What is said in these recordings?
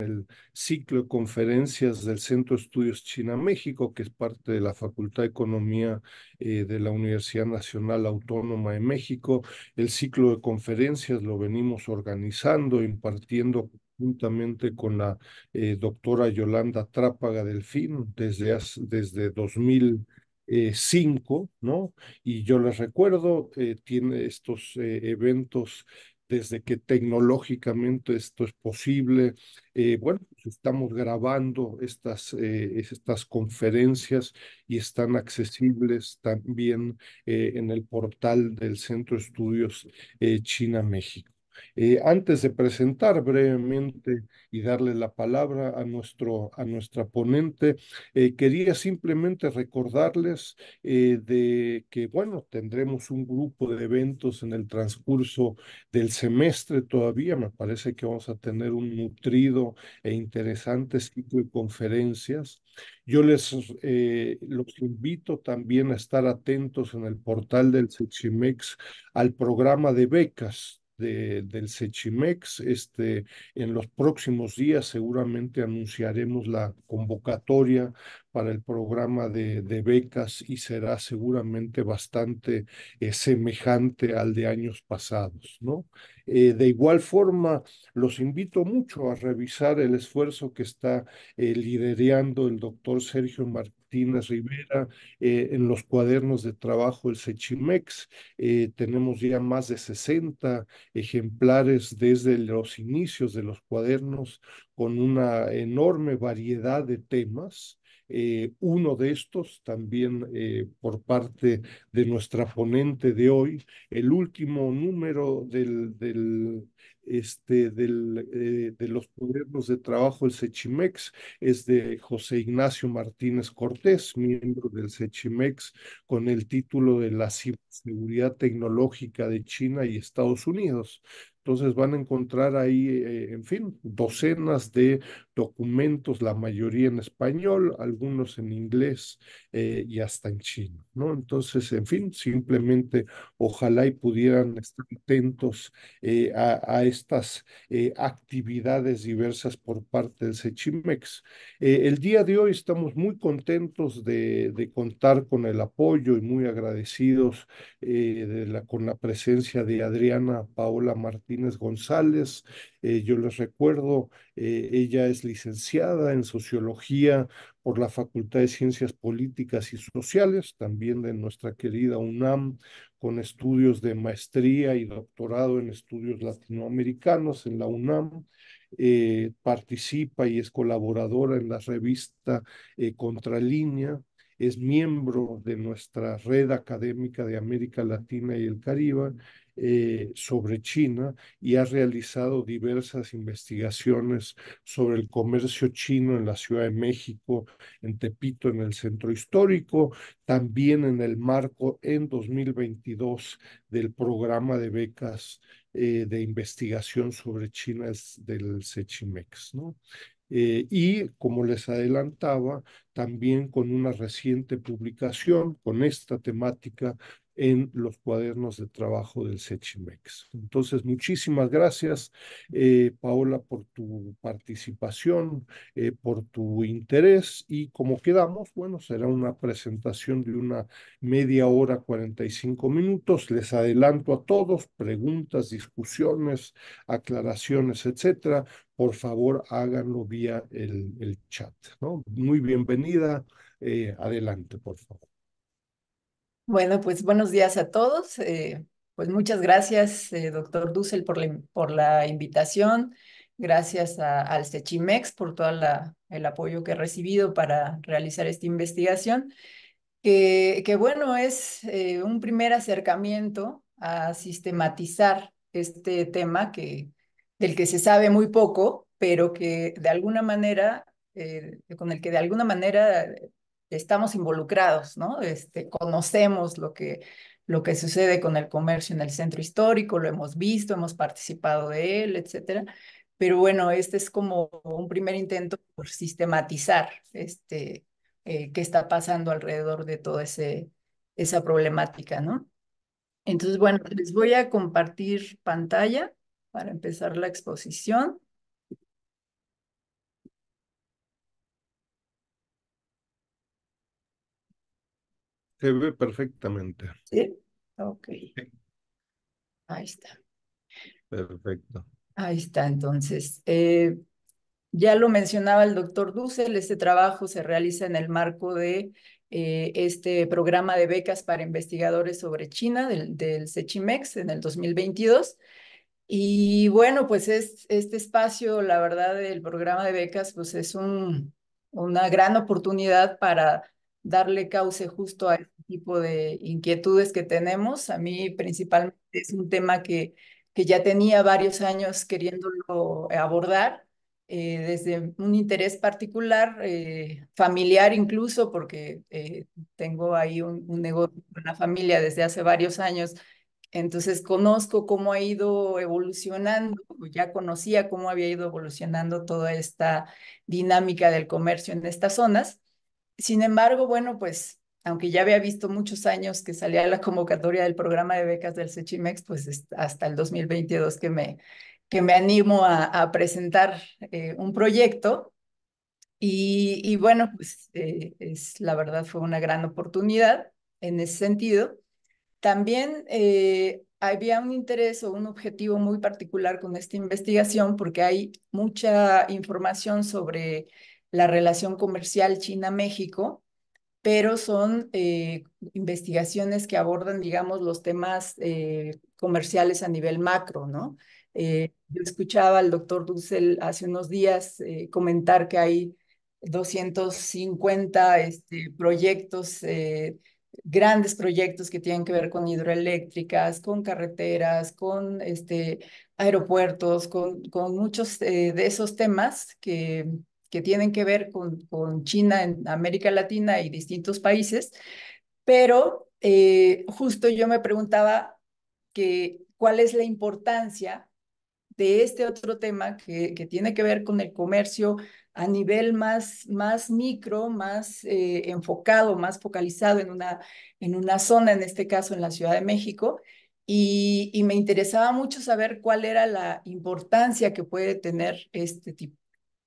el ciclo de conferencias del Centro de Estudios China-México, que es parte de la Facultad de Economía eh, de la Universidad Nacional Autónoma de México. El ciclo de conferencias lo venimos organizando, impartiendo juntamente con la eh, doctora Yolanda Trápaga Delfín desde, desde 2005 eh, ¿no? Y yo les recuerdo, tiene estos eventos desde que tecnológicamente esto es posible. Eh, bueno, pues, estamos grabando estas, eh, estas conferencias y están accesibles también eh, en el portal del Centro de Estudios China-México. Eh, antes de presentar brevemente y darle la palabra a, nuestro, a nuestra ponente, eh, quería simplemente recordarles eh, de que, bueno, tendremos un grupo de eventos en el transcurso del semestre todavía. Me parece que vamos a tener un nutrido e interesante ciclo de conferencias. Yo les los invito también a estar atentos en el portal del Seximex al programa de becas del Sechimex. Este, en los próximos días seguramente anunciaremos la convocatoria para el programa de, becas y será seguramente bastante eh, semejante al de años pasados, ¿no? Eh, de igual forma, los invito mucho a revisar el esfuerzo que está eh, liderando el doctor Sergio Martínez Martínez Rivera, eh, en los cuadernos de trabajo el Sechimex. Eh, tenemos ya más de 60 ejemplares desde los inicios de los cuadernos con una enorme variedad de temas. Eh, uno de estos también por parte de nuestra ponente de hoy, el último número del, del este, eh, de los cuadernos de trabajo del Sechimex es de José Ignacio Martínez Cortés, miembro del Sechimex, con el título de la ciberseguridad tecnológica de China y Estados Unidos. Entonces van a encontrar ahí, eh, en fin, docenas de documentos, la mayoría en español, algunos en inglés eh, y hasta en chino, ¿no? Entonces, en fin, simplemente ojalá y pudieran estar atentos eh, a, estas eh, actividades diversas por parte del Sechimex. el día de hoy estamos muy contentos de, contar con el apoyo y muy agradecidos con la presencia de Adriana Paola Martínez González. yo les recuerdo, ella es licenciada en sociología por la Facultad de Ciencias Políticas y Sociales, también de nuestra querida UNAM, con estudios de maestría y doctorado en estudios latinoamericanos en la UNAM. Eh, participa y es colaboradora en la revista eh, Contralínea, es miembro de nuestra red académica de América Latina y el Caribe, eh, sobre China y ha realizado diversas investigaciones sobre el comercio chino en la Ciudad de México, en Tepito, en el centro histórico, también en el marco en 2022 del programa de becas eh, de investigación sobre China del Sechimex, ¿no? Eh, y, como les adelantaba, también con una reciente publicación con esta temática en los cuadernos de trabajo del Sechimex. Entonces, muchísimas gracias, eh, Paola, por tu participación, eh, por tu interés y como quedamos, bueno, será una presentación de una media hora, 45 minutos. Les adelanto a todos preguntas, discusiones, aclaraciones, etcétera. Por favor, háganlo vía el, chat. ¿no? Muy bienvenida. Eh, adelante, por favor. Bueno, pues buenos días a todos. Eh, pues muchas gracias, eh, doctor Dussel, por la, invitación. Gracias al Sechimex por todo el apoyo que he recibido para realizar esta investigación. Que, bueno, es eh, un primer acercamiento a sistematizar este tema que, del que se sabe muy poco, pero que de alguna manera, con el que de alguna manera estamos involucrados, ¿no? Este, conocemos lo que, lo que sucede con el comercio en el centro histórico, lo hemos visto, hemos participado de él, etcétera. Pero bueno, este es como un primer intento por sistematizar este, eh, qué está pasando alrededor de toda esa problemática, ¿no? Entonces, bueno, les voy a compartir pantalla para empezar la exposición. Se ve perfectamente. Sí, ok. Ahí está. Perfecto. Ahí está, entonces. Eh, ya lo mencionaba el doctor Dussel, este trabajo se realiza en el marco de eh, este programa de becas para investigadores sobre China del, del CECHIMEX en el 2022. Y bueno, pues es, este espacio, la verdad, del programa de becas, pues es un, una gran oportunidad para darle cauce justo a este tipo de inquietudes que tenemos. A mí principalmente es un tema que, que ya tenía varios años queriéndolo abordar, eh, desde un interés particular, eh, familiar incluso, porque eh, tengo ahí un, un negocio con la familia desde hace varios años. Entonces conozco cómo ha ido evolucionando, ya conocía cómo había ido evolucionando toda esta dinámica del comercio en estas zonas. Sin embargo, bueno, pues aunque ya había visto muchos años que salía la convocatoria del programa de becas del Sechimex, pues hasta el 2022 que me, que me animo a, presentar eh, un proyecto. Y, bueno, pues eh, es, la verdad fue una gran oportunidad en ese sentido. También eh, había un interés o un objetivo muy particular con esta investigación porque hay mucha información sobre la relación comercial China-México, pero son eh, investigaciones que abordan, digamos, los temas eh, comerciales a nivel macro, ¿no? Eh, yo escuchaba al doctor Dussel hace unos días comentar que hay 250 este, proyectos, grandes proyectos que tienen que ver con hidroeléctricas, con carreteras, con este, aeropuertos, con, con muchos de esos temas que que tienen que ver con, China en América Latina y distintos países, pero eh, justo yo me preguntaba que, cuál es la importancia de este otro tema que, que tiene que ver con el comercio a nivel más, más micro, más eh, enfocado, más focalizado en una, en una zona, en este caso en la Ciudad de México. Y, me interesaba mucho saber cuál era la importancia que puede tener este, tipo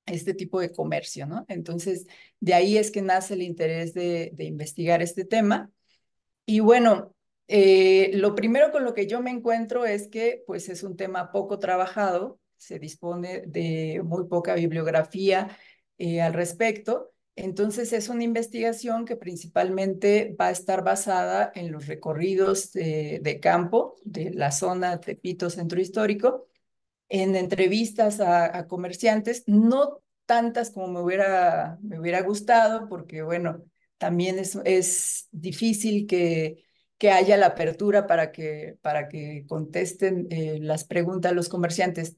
este tipo de comercio, ¿no? Entonces, de ahí es que nace el interés de, investigar este tema. Y bueno, eh, lo primero con lo que yo me encuentro es que pues es un tema poco trabajado, se dispone de muy poca bibliografía eh, al respecto. Entonces es una investigación que principalmente va a estar basada en los recorridos de, campo de la zona Pito Centro Histórico en entrevistas a, comerciantes, no tantas como me hubiera, me hubiera gustado, porque bueno, también es, es difícil que, que haya la apertura para que, para que contesten eh, las preguntas los comerciantes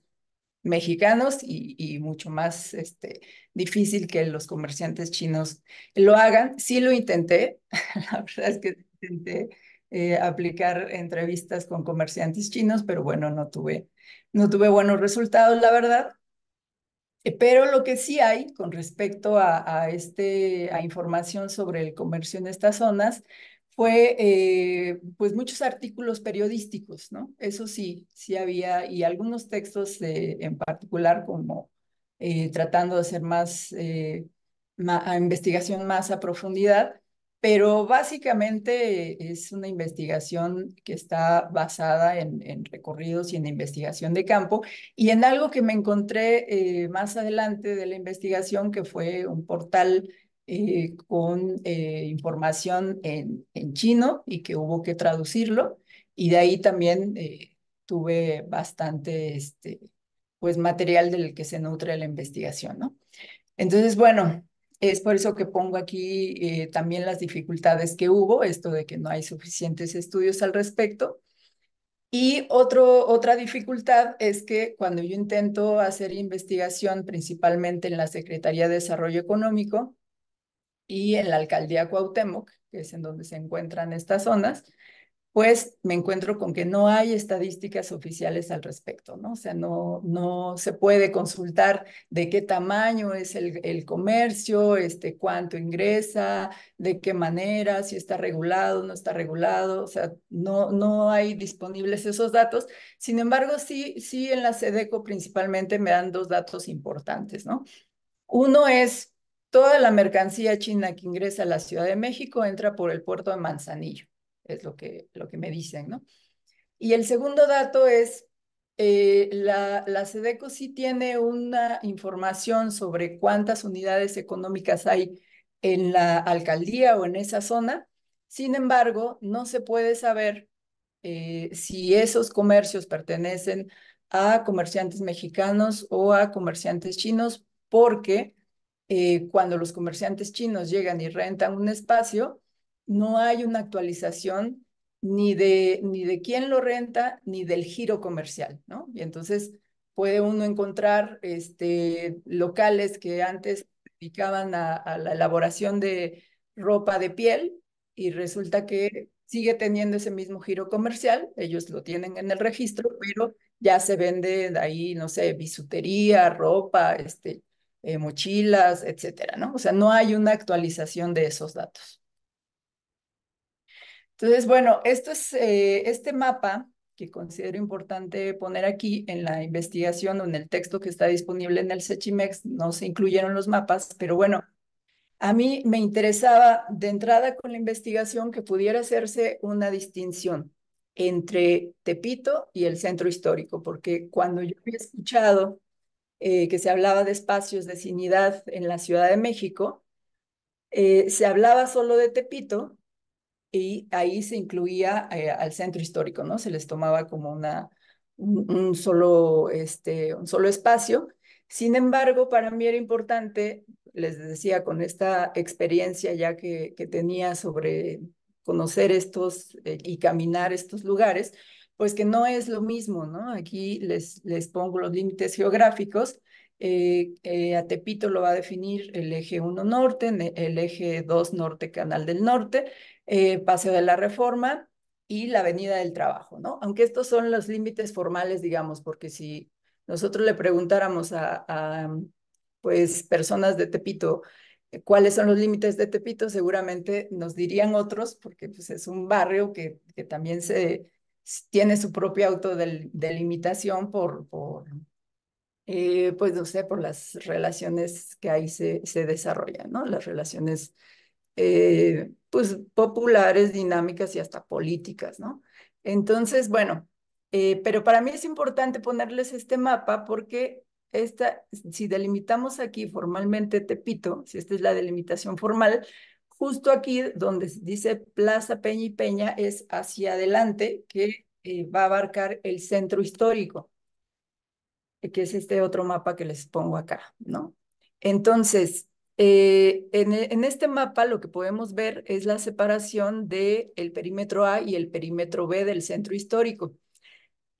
mexicanos y, mucho más este, difícil que los comerciantes chinos lo hagan. Sí lo intenté, la verdad es que intenté eh, aplicar entrevistas con comerciantes chinos, pero bueno, no tuve no tuve buenos resultados, la verdad. Eh, pero lo que sí hay con respecto a, este, a información sobre el comercio en estas zonas fue eh, pues muchos artículos periodísticos, ¿no? Eso sí, sí había, y algunos textos en particular como eh, tratando de hacer más, investigación más a profundidad, pero básicamente es una investigación que está basada en, recorridos y en investigación de campo y en algo que me encontré eh, más adelante de la investigación, que fue un portal eh, con eh, información en, chino y que hubo que traducirlo y de ahí también tuve bastante este, pues, material del que se nutre la investigación, ¿no? Entonces, bueno, es por eso que pongo aquí eh, también las dificultades que hubo, esto de que no hay suficientes estudios al respecto. Y otro, otra dificultad es que cuando yo intento hacer investigación principalmente en la Secretaría de Desarrollo Económico y en la Alcaldía Cuauhtémoc, que es en donde se encuentran estas zonas, pues me encuentro con que no hay estadísticas oficiales al respecto, ¿no? O sea, no, no se puede consultar de qué tamaño es el, comercio, este, cuánto ingresa, de qué manera, si está regulado, no está regulado, o sea, no, no hay disponibles esos datos. Sin embargo, sí, sí en la SEDECO principalmente me dan dos datos importantes, ¿no? Uno es toda la mercancía china que ingresa a la Ciudad de México entra por el puerto de Manzanillo es lo que, lo que me dicen, ¿no? Y el segundo dato es, eh, la, la SEDECO sí tiene una información sobre cuántas unidades económicas hay en la alcaldía o en esa zona, sin embargo, no se puede saber eh, si esos comercios pertenecen a comerciantes mexicanos o a comerciantes chinos, porque eh, cuando los comerciantes chinos llegan y rentan un espacio, no hay una actualización ni de, ni de quién lo renta, ni del giro comercial, ¿no? Y entonces puede uno encontrar este, locales que antes dedicaban a, la elaboración de ropa de piel y resulta que sigue teniendo ese mismo giro comercial, ellos lo tienen en el registro, pero ya se vende ahí, no sé, bisutería, ropa, este, eh, mochilas, etcétera, ¿no? O sea, no hay una actualización de esos datos. Entonces, bueno, esto es, eh, este mapa que considero importante poner aquí en la investigación o en el texto que está disponible en el Sechimex, no se incluyeron los mapas, pero bueno, a mí me interesaba de entrada con la investigación que pudiera hacerse una distinción entre Tepito y el centro histórico, porque cuando yo había escuchado eh, que se hablaba de espacios de sinidad en la Ciudad de México, eh, se hablaba solo de Tepito y ahí se incluía eh, al centro histórico, ¿no? Se les tomaba como una, un, solo, este, un solo espacio. Sin embargo, para mí era importante, les decía, con esta experiencia ya que, tenía sobre conocer estos eh, y caminar estos lugares, pues que no es lo mismo, ¿no? Aquí les pongo los límites geográficos, eh, eh, a Tepito lo va a definir el eje 1 norte, el eje 2 norte, Canal del Norte, eh, Paseo de la Reforma y la Avenida del Trabajo, ¿no? Aunque estos son los límites formales, digamos, porque si nosotros le preguntáramos a, pues, personas de Tepito cuáles son los límites de Tepito, seguramente nos dirían otros, porque pues, es un barrio que, que también se tiene su propia autodelimitación por, por eh, pues no sé, por las relaciones que ahí se, se desarrollan, ¿no? Las relaciones, eh, pues, populares, dinámicas y hasta políticas, ¿no? Entonces, bueno, eh, pero para mí es importante ponerles este mapa porque esta, si delimitamos aquí formalmente Tepito, si esta es la delimitación formal, justo aquí donde dice Plaza Peña y Peña es hacia adelante que va a abarcar el centro histórico. Eh, que es este otro mapa que les pongo acá, ¿no? Entonces, eh, en, este mapa lo que podemos ver es la separación del el perímetro A y el perímetro B del centro histórico.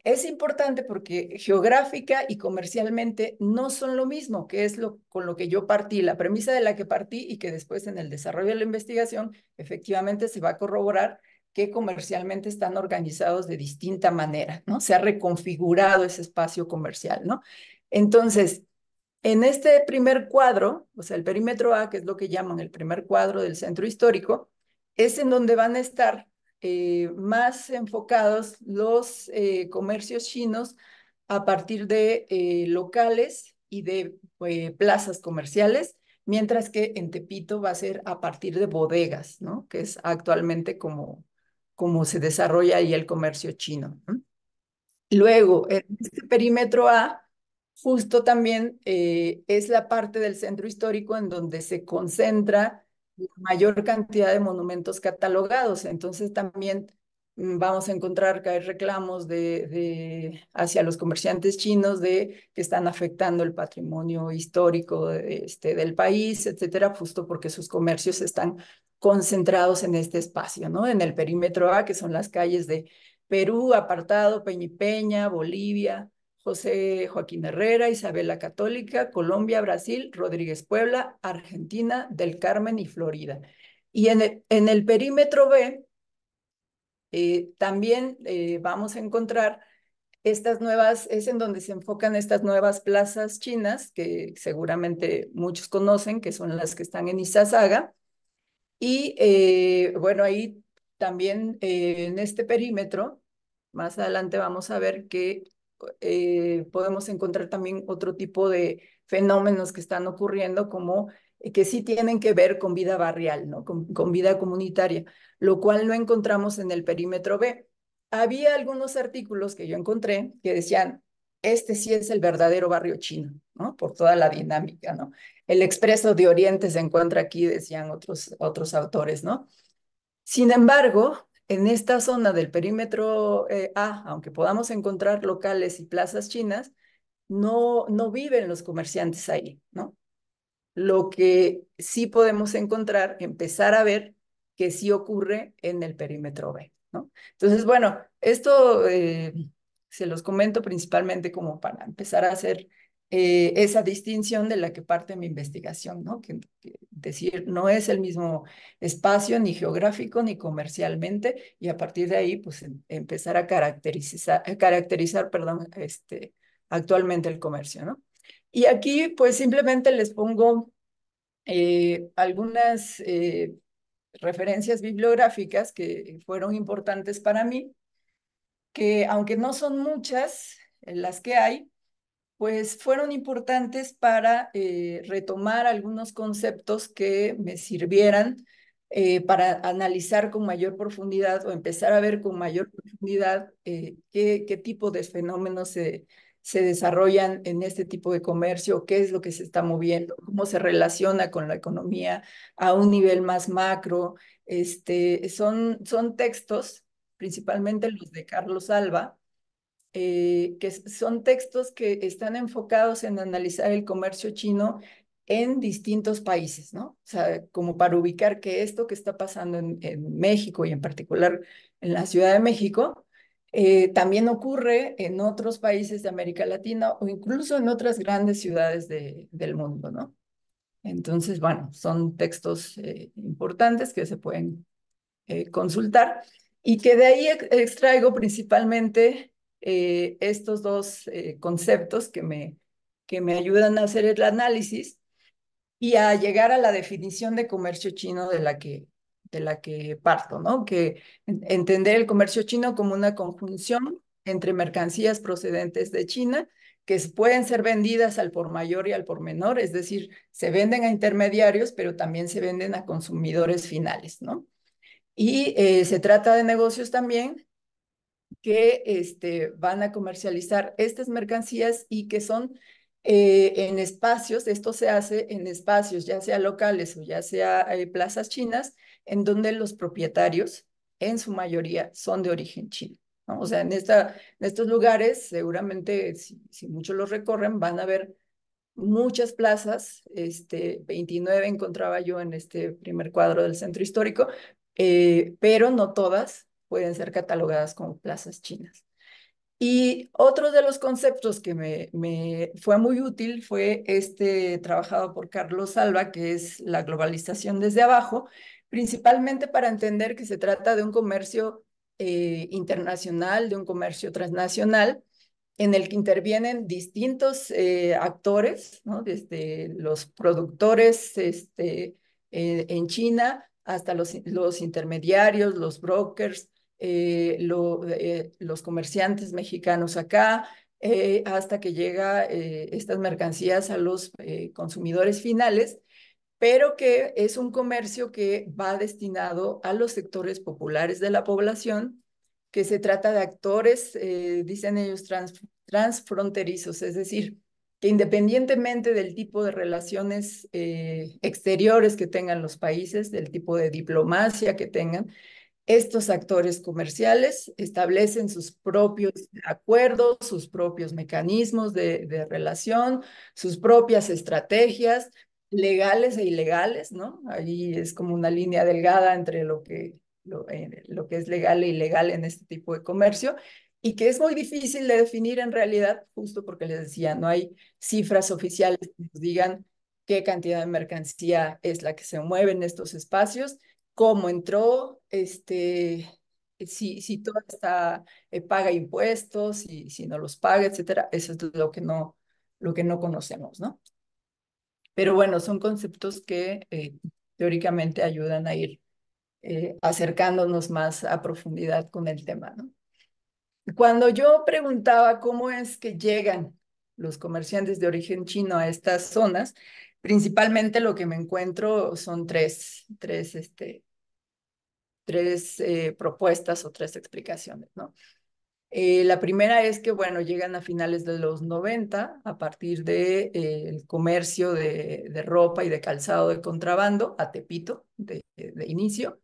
Es importante porque geográfica y comercialmente no son lo mismo, que es lo, con lo que yo partí, la premisa de la que partí y que después en el desarrollo de la investigación efectivamente se va a corroborar que comercialmente están organizados de distinta manera, ¿no? Se ha reconfigurado ese espacio comercial, ¿no? Entonces, en este primer cuadro, o sea, el perímetro A, que es lo que llaman el primer cuadro del centro histórico, es en donde van a estar eh, más enfocados los eh, comercios chinos a partir de eh, locales y de plazas comerciales, mientras que en Tepito va a ser a partir de bodegas, ¿no? Que es actualmente como cómo se desarrolla ahí el comercio chino. Luego, en este perímetro A, justo también eh, es la parte del centro histórico en donde se concentra la mayor cantidad de monumentos catalogados. Entonces también mm, vamos a encontrar que hay reclamos de, de, hacia los comerciantes chinos de que están afectando el patrimonio histórico este, del país, etcétera, justo porque sus comercios están concentrados en este espacio, ¿no? En el perímetro A, que son las calles de Perú, Apartado, Peñipeña, Bolivia, José Joaquín Herrera, Isabela Católica, Colombia, Brasil, Rodríguez Puebla, Argentina, Del Carmen y Florida. Y en el, perímetro B, eh, también eh, vamos a encontrar estas nuevas, es en donde se enfocan estas nuevas plazas chinas, que seguramente muchos conocen, que son las que están en Izazaga, y eh, bueno, ahí también eh, en este perímetro, más adelante vamos a ver que eh, podemos encontrar también otro tipo de fenómenos que están ocurriendo como que sí tienen que ver con vida barrial, ¿no? con, vida comunitaria, lo cual no encontramos en el perímetro B. Había algunos artículos que yo encontré que decían, este sí es el verdadero barrio chino, ¿no? Por toda la dinámica, ¿no? El expreso de Oriente se encuentra aquí, decían otros, otros autores, ¿no? Sin embargo, en esta zona del perímetro eh, A, aunque podamos encontrar locales y plazas chinas, no, no viven los comerciantes ahí, ¿no? Lo que sí podemos encontrar, empezar a ver que sí ocurre en el perímetro B, ¿no? Entonces, bueno, esto... Eh, se los comento principalmente como para empezar a hacer eh, esa distinción de la que parte mi investigación, ¿no? Que, decir, no es el mismo espacio ni geográfico ni comercialmente y a partir de ahí, pues em, empezar a caracterizar, eh, caracterizar, perdón, este, actualmente el comercio, ¿no? Y aquí, pues simplemente les pongo eh, algunas referencias bibliográficas que fueron importantes para mí que aunque no son muchas eh, las que hay, pues fueron importantes para eh, retomar algunos conceptos que me sirvieran eh, para analizar con mayor profundidad o empezar a ver con mayor profundidad qué, tipo de fenómenos se, se desarrollan en este tipo de comercio, qué es lo que se está moviendo, cómo se relaciona con la economía a un nivel más macro. Este, son, son textos principalmente los de Carlos Alba, eh, que son textos que están enfocados en analizar el comercio chino en distintos países, ¿no? O sea, como para ubicar que esto que está pasando en, México y en particular en la Ciudad de México, eh, también ocurre en otros países de América Latina o incluso en otras grandes ciudades del mundo, ¿no? Entonces, bueno, son textos eh, importantes que se pueden consultar y que de ahí extraigo principalmente eh, estos dos eh, conceptos que me, que me ayudan a hacer el análisis y a llegar a la definición de comercio chino de la que, de la que parto, ¿no? Que entender el comercio chino como una conjunción entre mercancías procedentes de China que pueden ser vendidas al por mayor y al por menor, es decir, se venden a intermediarios, pero también se venden a consumidores finales, ¿no? Y eh, se trata de negocios también que este, van a comercializar estas mercancías y que son eh, en espacios, esto se hace en espacios, ya sea locales o ya sea eh, plazas chinas, en donde los propietarios, en su mayoría, son de origen chino. O sea, en, esta, estos lugares, seguramente, si, muchos los recorren, van a ver muchas plazas, este, 29 encontraba yo en este primer cuadro del centro histórico, eh, pero no todas pueden ser catalogadas como plazas chinas. Y otro de los conceptos que me, fue muy útil fue este trabajado por Carlos Alba, que es la globalización desde abajo, principalmente para entender que se trata de un comercio eh, internacional, de un comercio transnacional, en el que intervienen distintos eh, actores, ¿no? desde los productores este, en China hasta los, los intermediarios, los brokers, eh, eh, los comerciantes mexicanos acá, eh, hasta que llega estas mercancías a los consumidores finales, pero que es un comercio que va destinado a los sectores populares de la población, que se trata de actores, dicen ellos, transfronterizos, es decir, que independientemente del tipo de relaciones eh, exteriores que tengan los países, del tipo de diplomacia que tengan, estos actores comerciales establecen sus propios acuerdos, sus propios mecanismos de, relación, sus propias estrategias legales e ilegales, ¿no? Ahí es como una línea delgada entre lo que, lo, eh, lo que es legal e ilegal en este tipo de comercio y que es muy difícil de definir en realidad, justo porque les decía, no hay cifras oficiales que nos digan qué cantidad de mercancía es la que se mueve en estos espacios, cómo entró, este, si, si toda esta eh, paga impuestos, y si no los paga, etcétera, eso es lo que no, lo que no conocemos, ¿no? Pero bueno, son conceptos que eh, teóricamente ayudan a ir eh, acercándonos más a profundidad con el tema, ¿no? Cuando yo preguntaba cómo es que llegan los comerciantes de origen chino a estas zonas, principalmente lo que me encuentro son tres, tres, este, tres eh, propuestas o tres explicaciones, ¿no? Eh, la primera es que, bueno, llegan a finales de los 90 a partir del de, eh, comercio de, ropa y de calzado de contrabando a Tepito de, inicio.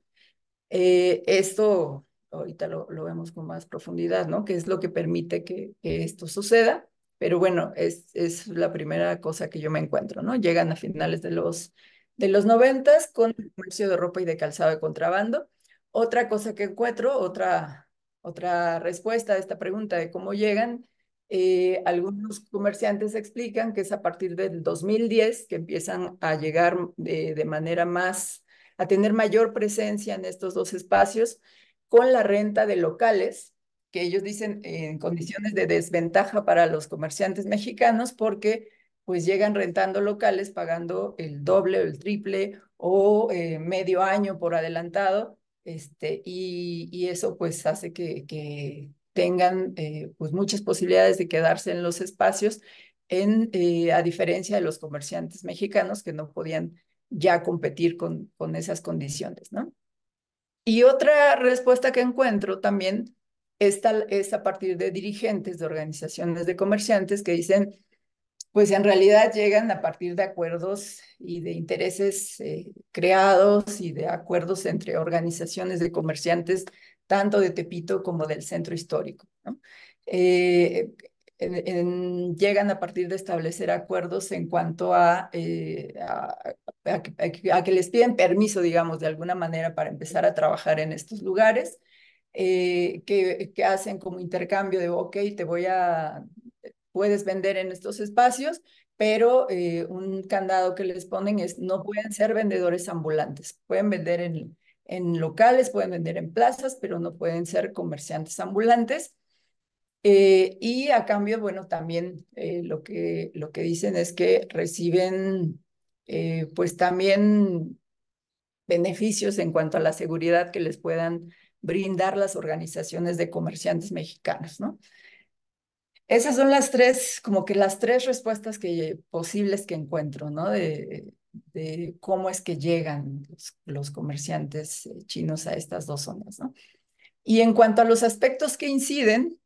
esto ahorita lo, lo, vemos con más profundidad, ¿no? Que es lo que permite que, esto suceda. Pero bueno, es, es, la primera cosa que yo me encuentro, ¿no? Llegan a finales de los, de los 90 con el comercio de ropa y de calzado de contrabando. Otra cosa que encuentro, otra, otra respuesta a esta pregunta de cómo llegan, eh, algunos comerciantes explican que es a partir del 2010 que empiezan a llegar de, de, manera más, a tener mayor presencia en estos dos espacios con la renta de locales, que ellos dicen en condiciones de desventaja para los comerciantes mexicanos porque pues llegan rentando locales pagando el doble o el triple o eh, medio año por adelantado, este, y, eso pues hace que, que tengan eh, pues muchas posibilidades de quedarse en los espacios, en, eh, a diferencia de los comerciantes mexicanos que no podían ya competir con, con esas condiciones, ¿no? Y otra respuesta que encuentro también es a partir de dirigentes de organizaciones de comerciantes que dicen, pues en realidad llegan a partir de acuerdos y de intereses eh, creados y de acuerdos entre organizaciones de comerciantes, tanto de Tepito como del centro histórico. ¿no? Eh, llegan a partir de establecer acuerdos en cuanto a, eh, a, que, les piden permiso, digamos, de alguna manera para empezar a trabajar en estos lugares, eh, que, que, hacen como intercambio de, ok, te voy a, puedes vender en estos espacios, pero eh, un candado que les ponen es, no pueden ser vendedores ambulantes, pueden vender en, en locales, pueden vender en plazas, pero no pueden ser comerciantes ambulantes eh, y a cambio, bueno, también eh, lo, que, lo que dicen es que reciben, eh, pues también beneficios en cuanto a la seguridad que les puedan brindar las organizaciones de comerciantes mexicanos, ¿no? Esas son las tres, como que las tres respuestas que, posibles que encuentro, ¿no? De, cómo es que llegan los, los, comerciantes chinos a estas dos zonas, ¿no? Y en cuanto a los aspectos que inciden,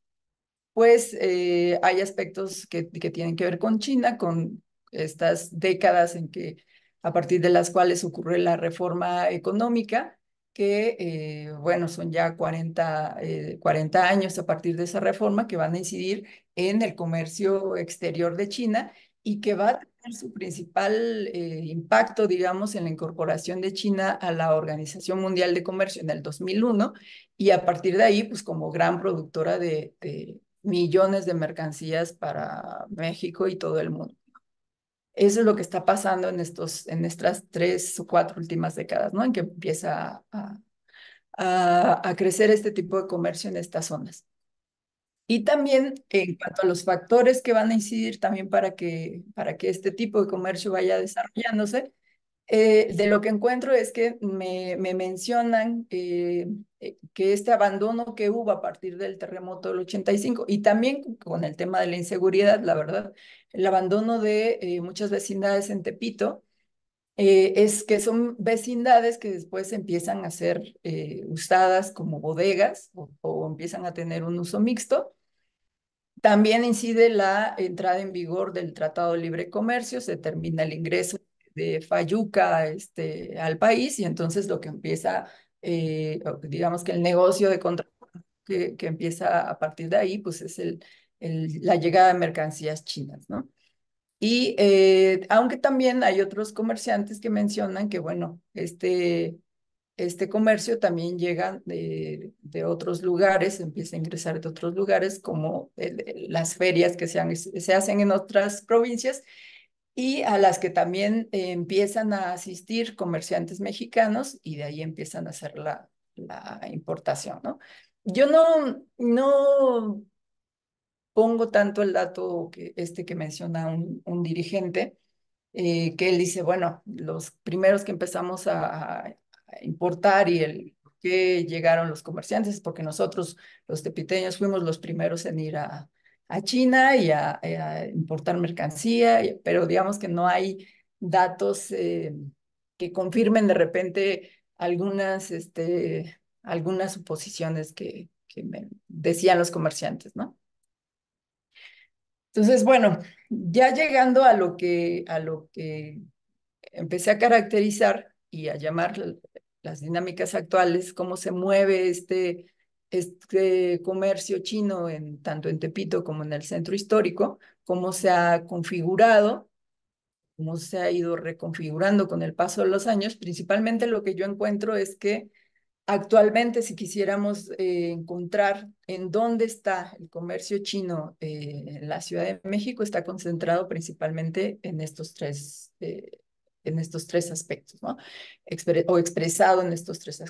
pues eh, hay aspectos que, que tienen que ver con China, con estas décadas en que a partir de las cuales ocurre la reforma económica, que, eh, bueno, son ya 40, 40 eh, años a partir de esa reforma que van a incidir en el comercio exterior de China y que va a tener su principal impacto, digamos, en la incorporación de China a la Organización Mundial de Comercio en el 2001 y a partir de ahí, pues como gran productora de, de, millones de mercancías para México y todo el mundo. Eso es lo que está pasando en, estos, en estas tres o cuatro últimas décadas, ¿no? En que empieza a, crecer este tipo de comercio en estas zonas. Y también en cuanto a los factores que van a incidir también para que, para que este tipo de comercio vaya desarrollándose, eh, de lo que encuentro es que me, mencionan eh, eh, que este abandono que hubo a partir del terremoto del 85 y también con el tema de la inseguridad, la verdad, el abandono de muchas vecindades en Tepito, es que son vecindades que después empiezan a ser usadas como bodegas o, o empiezan a tener un uso mixto. También incide la entrada en vigor del Tratado de Libre Comercio, se termina el ingreso de Fayuca este, al país y entonces lo que empieza, eh, digamos que el negocio de contrabando que, empieza a partir de ahí, pues es el, la llegada de mercancías chinas, ¿no? Y eh, aunque también hay otros comerciantes que mencionan que, bueno, este, este comercio también llega de, otros lugares, empieza a ingresar de otros lugares, como eh, las ferias que se hacen en otras provincias, y a las que también eh, empiezan a asistir comerciantes mexicanos y de ahí empiezan a hacer la, la importación, ¿no? Yo no, no pongo tanto el dato que este que menciona un, dirigente, eh, que él dice, bueno, los primeros que empezamos a, a, importar y el que llegaron los comerciantes, porque nosotros los tepiteños fuimos los primeros en ir a, a China y a, eh, importar mercancía, pero digamos que no hay datos eh, que confirmen de repente algunas, este, algunas suposiciones que, decían los comerciantes, ¿no? Entonces, bueno, ya llegando a lo que, a lo que empecé a caracterizar y a llamar las dinámicas actuales, cómo se mueve este, este comercio chino, en, tanto en Tepito como en el centro histórico, cómo se ha configurado, cómo se ha ido reconfigurando con el paso de los años. Principalmente lo que yo encuentro es que actualmente si quisiéramos eh, encontrar en dónde está el comercio chino eh, en la Ciudad de México, está concentrado principalmente en estos tres eh, en estos tres aspectos, ¿no? o expresado en estos, tres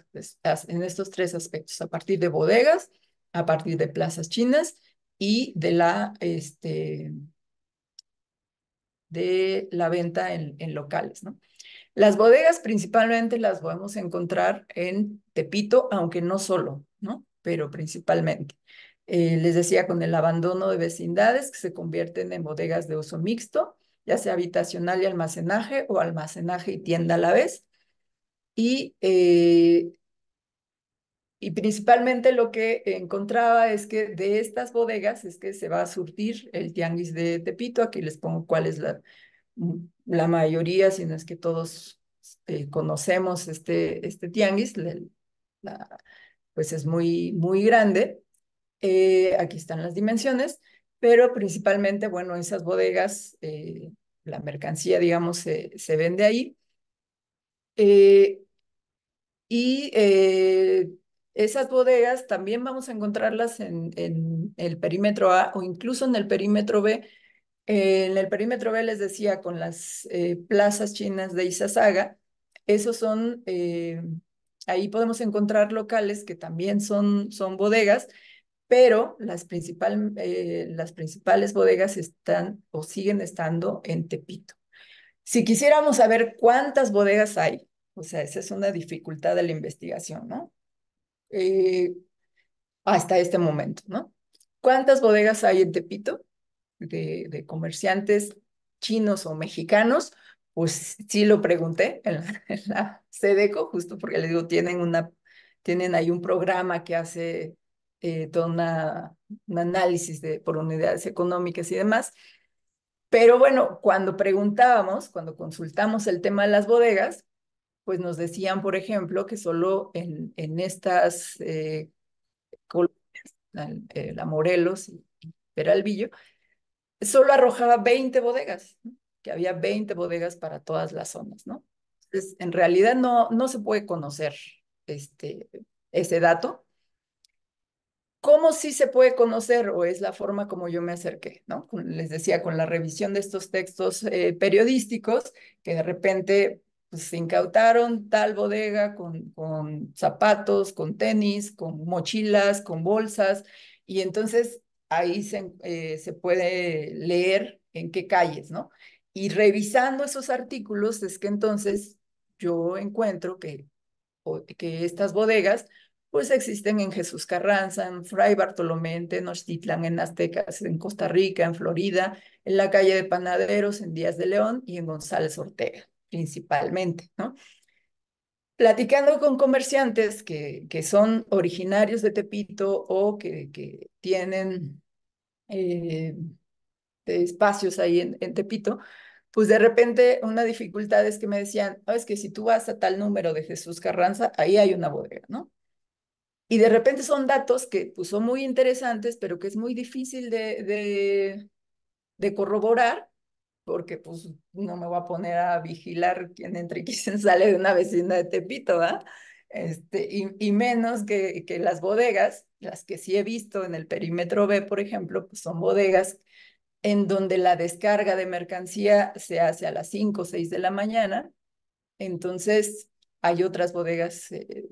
en estos tres aspectos, a partir de bodegas, a partir de plazas chinas y de la, este, de la venta en, locales, ¿no? Las bodegas principalmente las podemos encontrar en Tepito, aunque no solo, ¿no? Pero principalmente. Eh, les decía, con el abandono de vecindades que se convierten en bodegas de uso mixto, ya sea habitacional y almacenaje o almacenaje y tienda a la vez. Y, eh, y principalmente lo que encontraba es que de estas bodegas es que se va a surtir el tianguis de Tepito. Aquí les pongo cuál es la, la mayoría, si no es que todos este, conocemos este, este tianguis. pues es muy, muy grande. Eh, aquí están las dimensiones pero principalmente, bueno, esas bodegas, eh, la mercancía, digamos, se, vende ahí. Eh, y eh, esas bodegas también vamos a encontrarlas en, en, el perímetro A o incluso en el perímetro B. en el perímetro B les decía con las plazas chinas de Saga. esos son, ahí podemos encontrar locales que también son, son bodegas pero las, principal, eh, las principales bodegas están o siguen estando en Tepito. Si quisiéramos saber cuántas bodegas hay, o sea, esa es una dificultad de la investigación, ¿no? Eh, hasta este momento, ¿no? ¿Cuántas bodegas hay en Tepito de, comerciantes chinos o mexicanos? Pues sí lo pregunté en la, SEDECO, justo porque les digo, tienen, una, tienen ahí un programa que hace eh, todo un análisis de, por unidades económicas y demás. Pero bueno, cuando preguntábamos, cuando consultamos el tema de las bodegas, pues nos decían, por ejemplo, que solo en, en estas eh, eh, la Morelos y, Peralvillo, solo arrojaba 20 bodegas, que había 20 bodegas para todas las zonas, ¿no? Entonces, en realidad no, no se puede conocer este, ese dato, ¿Cómo sí se puede conocer? O es la forma como yo me acerqué, ¿no? Les decía, con la revisión de estos textos eh, periodísticos, que de repente pues, se incautaron tal bodega con, con zapatos, con tenis, con mochilas, con bolsas, y entonces ahí se, eh, se puede leer en qué calles, ¿no? Y revisando esos artículos es que entonces yo encuentro que, que estas bodegas pues existen en Jesús Carranza, en Fray Bartolomé, en Tenochtitlan, en Aztecas, en Costa Rica, en Florida, en la calle de Panaderos, en Díaz de León y en González Ortega, principalmente, ¿no? Platicando con comerciantes que, que son originarios de Tepito o que, que tienen eh, espacios ahí en, Tepito, pues de repente una dificultad es que me decían, oh, es que si tú vas a tal número de Jesús Carranza, ahí hay una bodega, ¿no? Y de repente son datos que pues, son muy interesantes, pero que es muy difícil de, de, corroborar, porque pues no me voy a poner a vigilar quién entra y quién sale de una vecina de Tepito, ¿verdad? Este, y, menos que, que las bodegas, las que sí he visto en el perímetro B, por ejemplo, pues son bodegas en donde la descarga de mercancía se hace a las 5 o 6 de la mañana. Entonces, hay otras bodegas eh,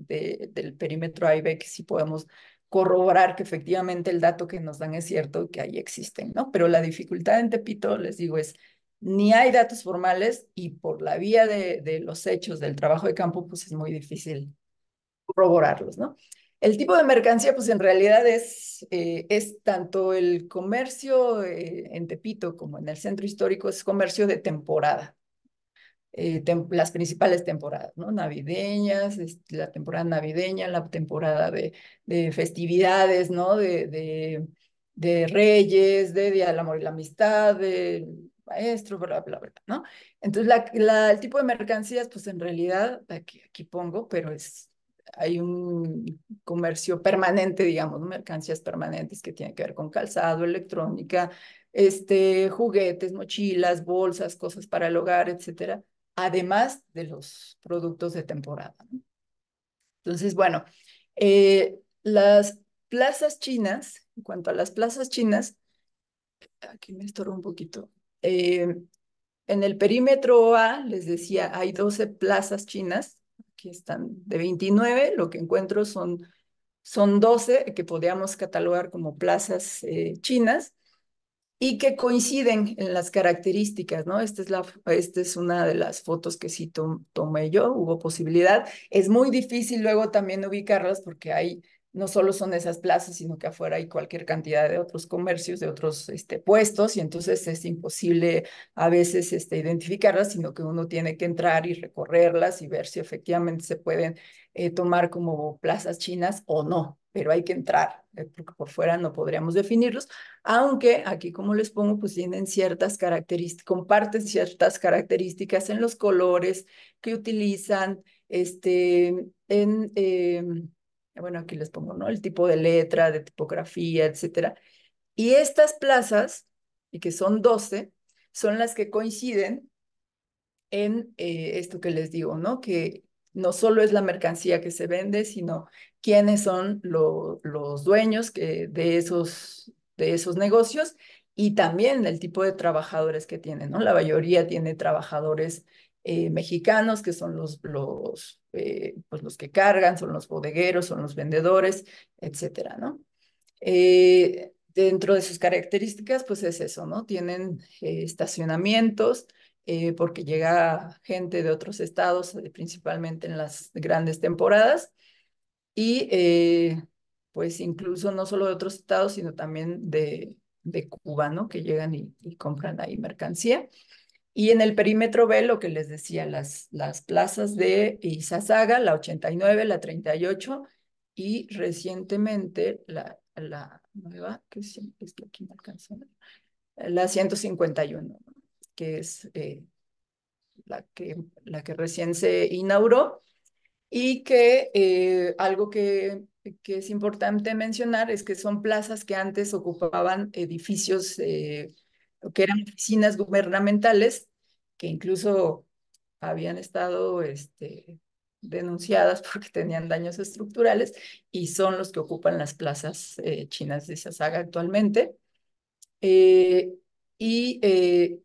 del perímetro AIB que sí podemos corroborar que efectivamente el dato que nos dan es cierto, que ahí existen, ¿no? Pero la dificultad en Tepito, les digo, es ni hay datos formales y por la vía de, los hechos del trabajo de campo, pues es muy difícil corroborarlos, ¿no? El tipo de mercancía, pues en realidad es, eh, es tanto el comercio eh, en Tepito como en el centro histórico, es comercio de temporada. Eh, las principales temporadas, ¿no? Navideñas, la temporada navideña, la temporada de, festividades, ¿no? De, de, reyes, de Día Amor y la Amistad, de maestro, bla, bla, bla, ¿no? Entonces, el tipo de mercancías, pues en realidad, aquí, pongo, pero es, hay un comercio permanente, digamos, mercancías permanentes que tienen que ver con calzado, electrónica, este, juguetes, mochilas, bolsas, cosas para el hogar, etcétera además de los productos de temporada. Entonces, bueno, eh, las plazas chinas, en cuanto a las plazas chinas, aquí me estorbo un poquito, eh, en el perímetro A, les decía, hay 12 plazas chinas, aquí están de 29, lo que encuentro son, son 12 que podríamos catalogar como plazas eh, chinas, y que coinciden en las características, ¿no? Esta es, la, esta es una de las fotos que sí tomé yo, hubo posibilidad. Es muy difícil luego también ubicarlas porque hay no solo son esas plazas, sino que afuera hay cualquier cantidad de otros comercios, de otros este, puestos, y entonces es imposible a veces este, identificarlas, sino que uno tiene que entrar y recorrerlas y ver si efectivamente se pueden eh, tomar como plazas chinas o no, pero hay que entrar, eh, porque por fuera no podríamos definirlos, aunque aquí como les pongo, pues tienen ciertas características, comparten ciertas características en los colores que utilizan, este, en... Em, bueno, aquí les pongo, ¿no? El tipo de letra, de tipografía, etcétera. Y estas plazas, y que son 12, son las que coinciden en eh, esto que les digo, ¿no? Que no solo es la mercancía que se vende, sino quiénes son los dueños que, de, esos, de esos negocios y también el tipo de trabajadores que tienen, ¿no? La mayoría tiene trabajadores eh, mexicanos, que son los, los, eh, pues los que cargan, son los bodegueros, son los vendedores, etcétera, ¿no? Eh, dentro de sus características, pues es eso, ¿no? Tienen estacionamientos, porque llega gente de otros estados, principalmente en las grandes temporadas, y pues incluso no solo de otros estados, sino también de, de Cuba, Que llegan y, y compran ahí mercancía. Y en el perímetro B, lo que les decía, las, las plazas de Izazaga, la 89, la 38 y recientemente la, la nueva, que la alcanzó, la 151, que es eh, la, que, la que recién se inauguró y que eh, algo que, que, es importante mencionar es que son plazas que antes ocupaban edificios eh, que eran oficinas gubernamentales que incluso habían estado este, denunciadas porque tenían daños estructurales y son los que ocupan las plazas eh, chinas de Sasaga actualmente. Eh, y eh,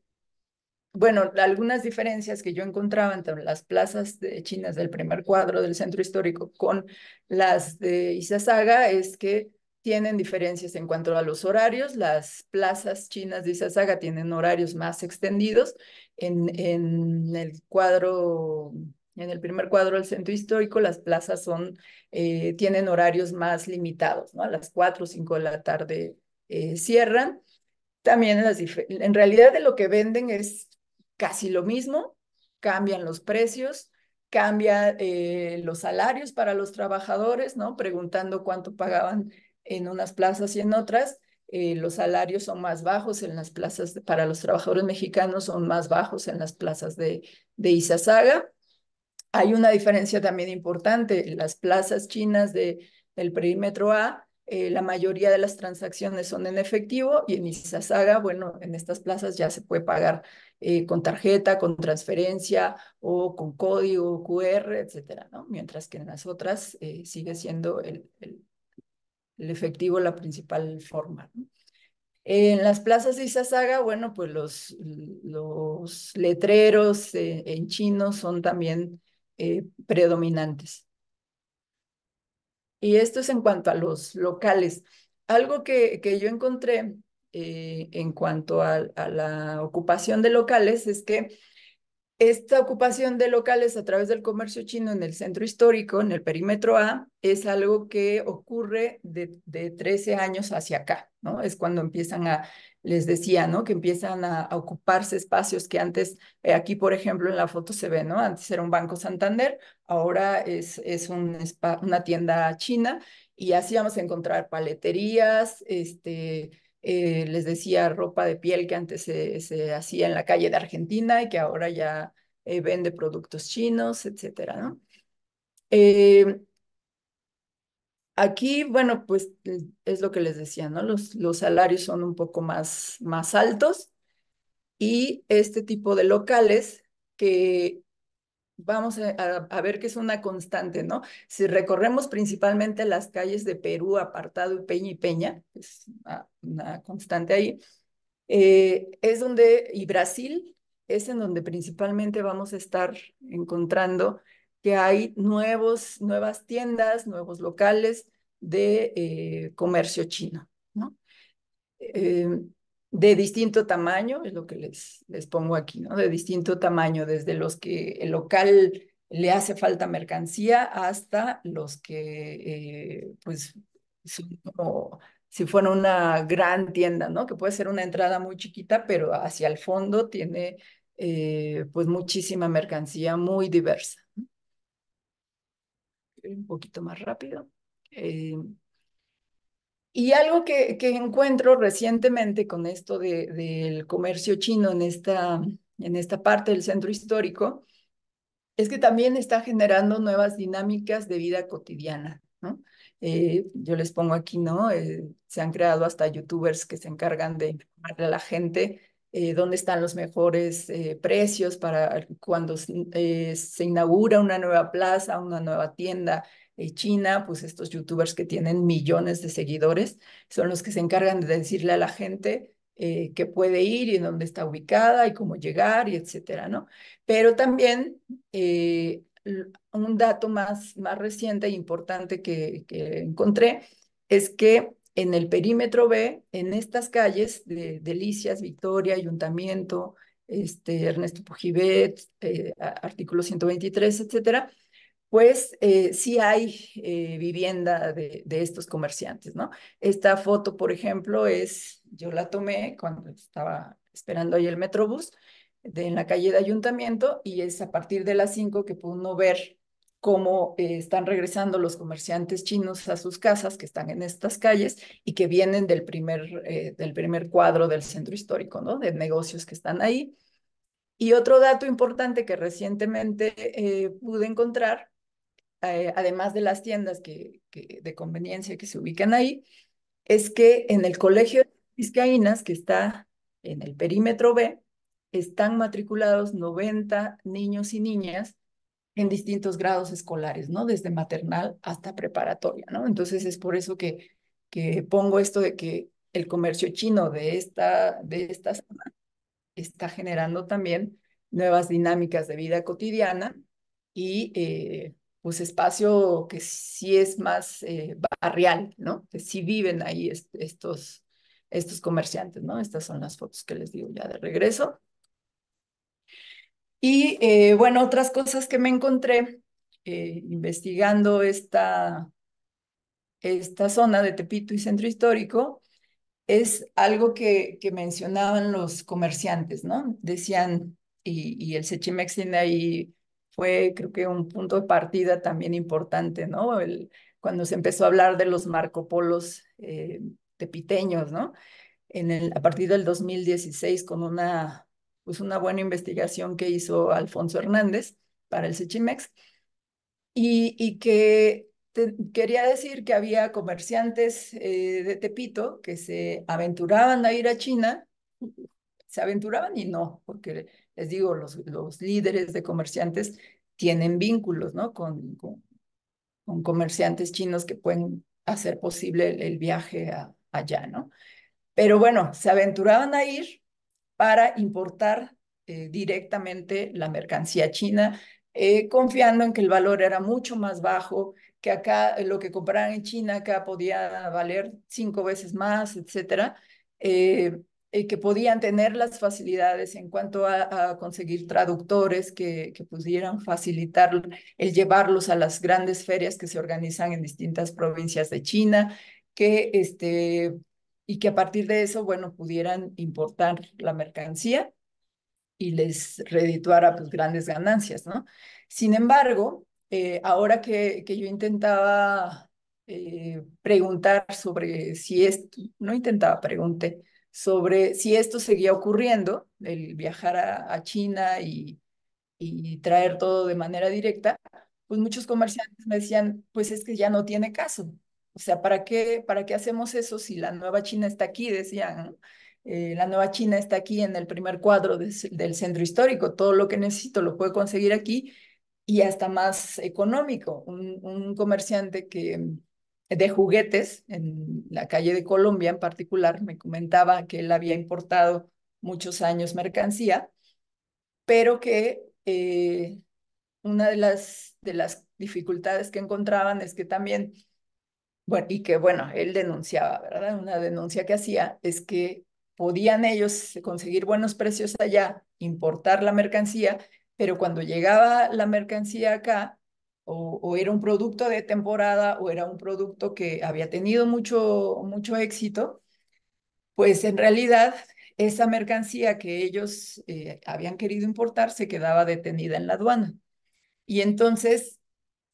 bueno, algunas diferencias que yo encontraba entre las plazas chinas del primer cuadro del centro histórico con las de Isasaga es que tienen diferencias en cuanto a los horarios. Las plazas chinas de Saga, tienen horarios más extendidos. En, en el cuadro, en el primer cuadro del centro histórico, las plazas son, eh, tienen horarios más limitados, ¿no? A las 4 o 5 de la tarde eh, cierran. También las en realidad de lo que venden es casi lo mismo, cambian los precios, cambian eh, los salarios para los trabajadores, ¿no? Preguntando cuánto pagaban en unas plazas y en otras. Eh, los salarios son más bajos en las plazas, para los trabajadores mexicanos son más bajos en las plazas de, de Izazaga. Hay una diferencia también importante, las plazas chinas de, del perímetro A, eh, la mayoría de las transacciones son en efectivo y en Izazaga, bueno, en estas plazas ya se puede pagar eh, con tarjeta, con transferencia o con código QR, etcétera, ¿no? Mientras que en las otras sigue siendo el el efectivo la principal forma. En las plazas de Izazaga, bueno, pues los, los letreros eh, en chino son también eh, predominantes. Y esto es en cuanto a los locales. Algo que, que yo encontré eh, en cuanto a, la ocupación de locales es que esta ocupación de locales a través del comercio chino en el centro histórico, en el perímetro A, es algo que ocurre de, 13 años hacia acá, ¿no? Es cuando empiezan a, les decía, ¿no? Que empiezan a, ocuparse espacios que antes, eh, aquí por ejemplo en la foto se ve, ¿no? Antes era un Banco Santander, ahora es, es una tienda china y así vamos a encontrar paleterías, este eh, les decía, ropa de piel que antes se, hacía en la calle de Argentina y que ahora ya eh, vende productos chinos, etcétera, ¿no? Eh, aquí, bueno, pues es lo que les decía, ¿no? Los, los salarios son un poco más, más altos y este tipo de locales que vamos a, ver que es una constante, ¿no? Si recorremos principalmente las calles de Perú, Apartado, Peña y Peña, es una, constante ahí, eh, es donde, y Brasil es en donde principalmente vamos a estar encontrando que hay nuevos, nuevas tiendas, nuevos locales de eh, comercio chino, ¿no? Em, de distinto tamaño, es lo que les, les pongo aquí, ¿no? De distinto tamaño, desde los que el local le hace falta mercancía hasta los que, eh, pues, son si fuera una gran tienda, ¿no? Que puede ser una entrada muy chiquita, pero hacia el fondo tiene, eh, pues, muchísima mercancía muy diversa. Un poquito más rápido. Em, y algo que, encuentro recientemente con esto del comercio chino en esta, en esta parte del centro histórico es que también está generando nuevas dinámicas de vida cotidiana. ¿no? Eh, yo les pongo aquí, ¿no? Eh, se han creado hasta youtubers que se encargan de informarle a la gente eh, dónde están los mejores precios para cuando se inaugura una nueva plaza, una nueva tienda, China, pues estos youtubers que tienen millones de seguidores, son los que se encargan de decirle a la gente eh, que puede ir y dónde está ubicada y cómo llegar y etcétera, ¿no? Pero también eh, un dato más, más reciente e importante que, encontré es que en el perímetro B, en estas calles de Delicias, Victoria, Ayuntamiento, este, Ernesto Pujibet, eh, artículo 123, etcétera, pues eh, sí hay eh, vivienda de, estos comerciantes, ¿no? Esta foto, por ejemplo, es, yo la tomé cuando estaba esperando ahí el Metrobús de, en la calle de Ayuntamiento y es a partir de las 5 que pudo uno ver cómo eh, están regresando los comerciantes chinos a sus casas que están en estas calles y que vienen del primer, del primer cuadro del centro histórico, ¿no? De negocios que están ahí. Y otro dato importante que recientemente pude encontrar eh, además de las tiendas que, de conveniencia que se ubican ahí, es que en el colegio de Vizcaínas, que está en el perímetro B, están matriculados 90 niños y niñas en distintos grados escolares, ¿no? Desde maternal hasta preparatoria, ¿no? Entonces es por eso que, que pongo esto de que el comercio chino de esta, de esta zona está generando también nuevas dinámicas de vida cotidiana y eh, pues espacio que sí es más eh, barrial, ¿no? Que sí viven ahí estos, estos comerciantes, ¿no? Estas son las fotos que les digo ya de regreso. Y eh, bueno, otras cosas que me encontré eh, investigando esta, esta zona de Tepito y Centro Histórico es algo que, mencionaban los comerciantes, ¿no? Decían, y el Sechimex tiene ahí fue creo que un punto de partida también importante, ¿no? cuando se empezó a hablar de los marcopolos eh, tepiteños, ¿no? a partir del 2016 con una, pues una buena investigación que hizo Alfonso Hernández para el Sechimex y, y que quería decir que había comerciantes eh, de Tepito que se aventuraban a ir a China, se aventuraban y no, porque les digo, los, los líderes de comerciantes tienen vínculos, ¿no? Con, con, comerciantes chinos que pueden hacer posible el, viaje allá, ¿no? Pero bueno, se aventuraban a ir para importar eh, directamente la mercancía china, eh, confiando en que el valor era mucho más bajo, que acá eh, lo que compraban en China acá podía valer cinco veces más, etcétera. Eh, que podían tener las facilidades en cuanto a, conseguir traductores que, que, pudieran facilitar el llevarlos a las grandes ferias que se organizan en distintas provincias de China, que este, y que a partir de eso, bueno, pudieran importar la mercancía y les redituara pues, grandes ganancias, ¿no? Sin embargo, eh, ahora que, que yo intentaba eh, preguntar sobre si esto, no intentaba, preguntar, sobre si esto seguía ocurriendo, el viajar a, China y, y, traer todo de manera directa, pues muchos comerciantes me decían, pues es que ya no tiene caso. O sea, ¿para qué, para qué hacemos eso si la nueva China está aquí? Decían, eh, la nueva China está aquí en el primer cuadro del centro histórico, todo lo que necesito lo puedo conseguir aquí y hasta más económico. Un, un comerciante que de juguetes en la calle de Colombia en particular. Me comentaba que él había importado muchos años mercancía, pero que eh, una de las, de las dificultades que encontraban es que también, bueno, y que bueno, él denunciaba, ¿verdad? Una denuncia que hacía es que podían ellos conseguir buenos precios allá, importar la mercancía, pero cuando llegaba la mercancía acá, o, era un producto de temporada o era un producto que había tenido mucho, mucho éxito, pues en realidad esa mercancía que ellos eh, habían querido importar se quedaba detenida en la aduana. Y entonces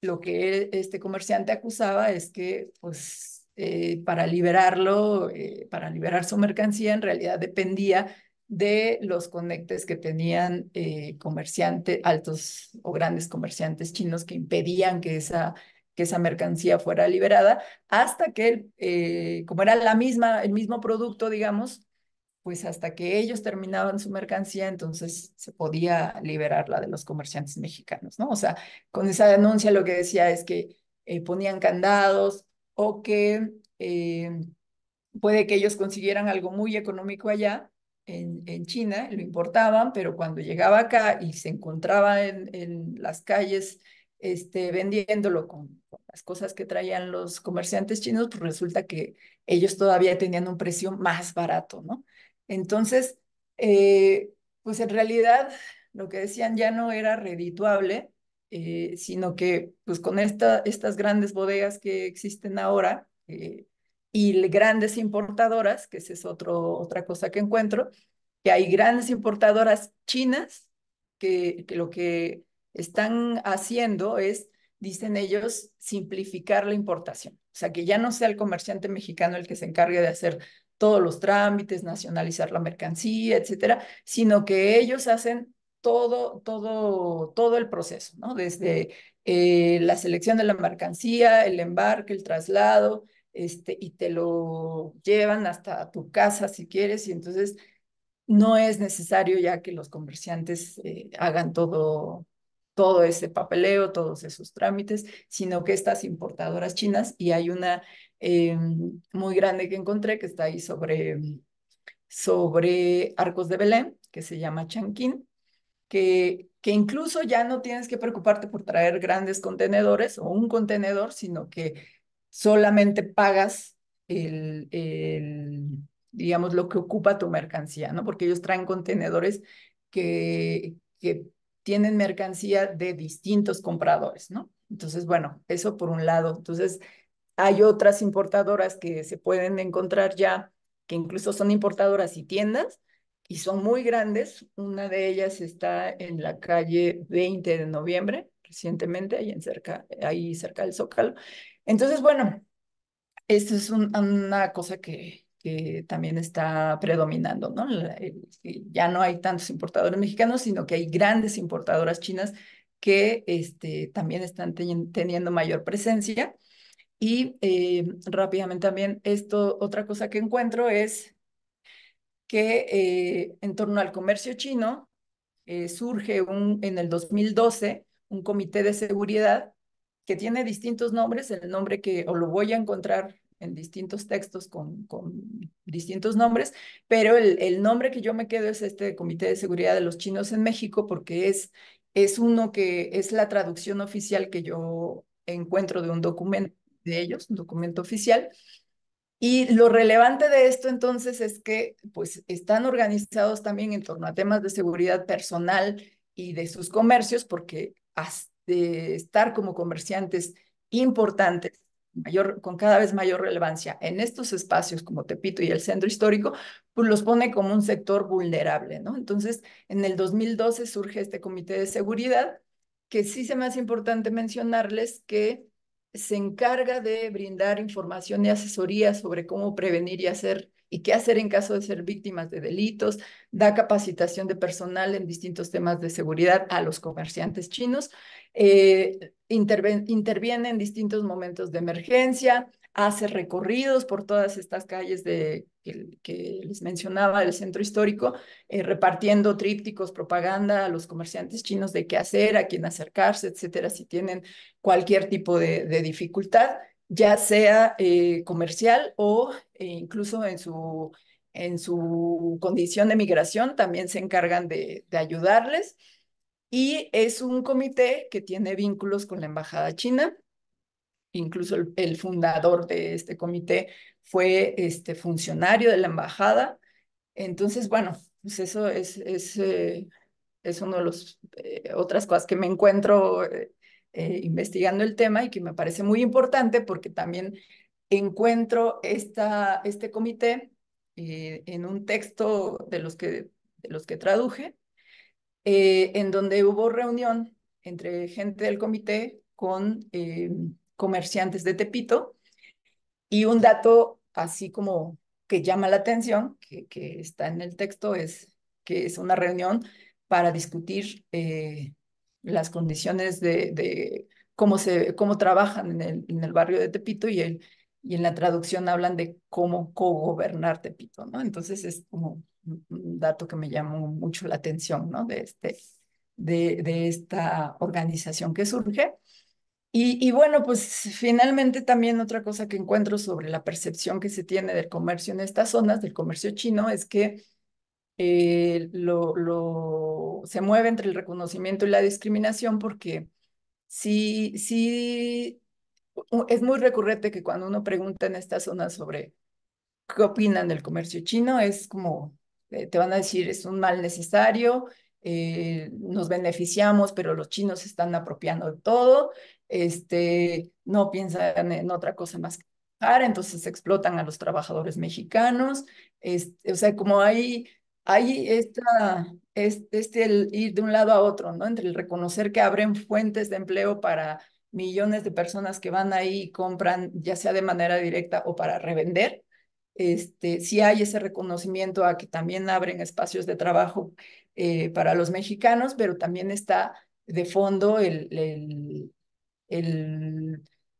lo que este comerciante acusaba es que pues eh, para liberarlo, eh, para liberar su mercancía, en realidad dependía de los conectes que tenían eh, comerciantes, altos o grandes comerciantes chinos que impedían que esa, que esa mercancía fuera liberada, hasta que, eh, como era la misma, el mismo producto, digamos, pues hasta que ellos terminaban su mercancía, entonces se podía liberarla de los comerciantes mexicanos, ¿no? O sea, con esa denuncia lo que decía es que eh, ponían candados o que puede que ellos consiguieran algo muy económico allá, en, China, lo importaban, pero cuando llegaba acá y se encontraba en, las calles este, vendiéndolo con, las cosas que traían los comerciantes chinos, pues resulta que ellos todavía tenían un precio más barato, ¿no? Entonces, eh, pues en realidad lo que decían ya no era redituable, eh, sino que pues con esta, estas grandes bodegas que existen ahora, eh, y grandes importadoras, que esa es otro, otra cosa que encuentro, que hay grandes importadoras chinas que, lo que están haciendo es, dicen ellos, simplificar la importación. O sea, que ya no sea el comerciante mexicano el que se encargue de hacer todos los trámites, nacionalizar la mercancía, etcétera, sino que ellos hacen todo, todo, todo el proceso, ¿no? Desde eh, la selección de la mercancía, el embarque, el traslado, este, y te lo llevan hasta tu casa si quieres, y entonces no es necesario ya que los comerciantes eh, hagan todo, todo ese papeleo, todos esos trámites, sino que estas importadoras chinas, y hay una eh, muy grande que encontré que está ahí sobre, sobre Arcos de Belén, que se llama Changqing que, que incluso ya no tienes que preocuparte por traer grandes contenedores o un contenedor, sino que solamente pagas el, digamos, lo que ocupa tu mercancía, ¿no? Porque ellos traen contenedores que, que tienen mercancía de distintos compradores, ¿no? Entonces, bueno, eso por un lado. Entonces, hay otras importadoras que se pueden encontrar ya, que incluso son importadoras y tiendas, y son muy grandes. Una de ellas está en la calle 20 de noviembre, recientemente, ahí, en cerca, ahí cerca del Zócalo, entonces, bueno, esto es una cosa que, también está predominando, ¿no? Ya no hay tantos importadores mexicanos, sino que hay grandes importadoras chinas que este, también están teniendo mayor presencia. Y eh, rápidamente también, esto, otra cosa que encuentro es que eh, en torno al comercio chino eh, surge en el 2012 un comité de seguridad que tiene distintos nombres, el nombre que o lo voy a encontrar en distintos textos con, con distintos nombres, pero el, el, nombre que yo me quedo es este Comité de Seguridad de los Chinos en México, porque es, es uno que es la traducción oficial que yo encuentro de un documento de ellos, un documento oficial. Y lo relevante de esto entonces es que pues están organizados también en torno a temas de seguridad personal y de sus comercios, porque hasta de estar como comerciantes importantes, mayor, con cada vez mayor relevancia en estos espacios como Tepito y el centro histórico, pues los pone como un sector vulnerable, ¿no? Entonces, en el 2012 surge este comité de seguridad, que sí se me hace importante mencionarles que se encarga de brindar información y asesoría sobre cómo prevenir y hacer y qué hacer en caso de ser víctimas de delitos, da capacitación de personal en distintos temas de seguridad a los comerciantes chinos, eh, interviene en distintos momentos de emergencia, hace recorridos por todas estas calles de que, les mencionaba el centro histórico, eh, repartiendo trípticos, propaganda a los comerciantes chinos de qué hacer, a quién acercarse, etcétera, si tienen cualquier tipo de, dificultad, ya sea eh, comercial o eh, incluso en su, en su condición de migración, también se encargan de, ayudarles. Y es un comité que tiene vínculos con la Embajada China, incluso el, fundador de este comité fue este, funcionario de la embajada. Entonces, bueno, pues eso es, es, eh, es uno de los eh, otras cosas que me encuentro eh, investigando el tema y que me parece muy importante porque también encuentro esta, este comité en un texto de los que, de los que traduje, en donde hubo reunión entre gente del comité con comerciantes de Tepito, y un dato así como que llama la atención, que, que está en el texto, es que es una reunión para discutir eh, las condiciones de, cómo, se, cómo trabajan en el, en el barrio de Tepito y, el, y en la traducción hablan de cómo cogobernar Tepito, ¿no? Entonces es como un dato que me llamó mucho la atención, ¿no? De, este, de, de esta organización que surge. Y, bueno, pues finalmente también otra cosa que encuentro sobre la percepción que se tiene del comercio en estas zonas, del comercio chino, es que eh, lo, se mueve entre el reconocimiento y la discriminación porque sí, sí, es muy recurrente que cuando uno pregunta en estas zonas sobre qué opinan del comercio chino, es como, eh, te van a decir, es un mal necesario, eh, nos beneficiamos, pero los chinos se están apropiando de todo, este, no piensan en otra cosa más que trabajar, entonces explotan a los trabajadores mexicanos, este, o sea, como hay, hay esta, este, este el ir de un lado a otro, ¿no? Entre el reconocer que abren fuentes de empleo para millones de personas que van ahí y compran, ya sea de manera directa o para revender, este, si hay ese reconocimiento a que también abren espacios de trabajo eh, para los mexicanos, pero también está de fondo el,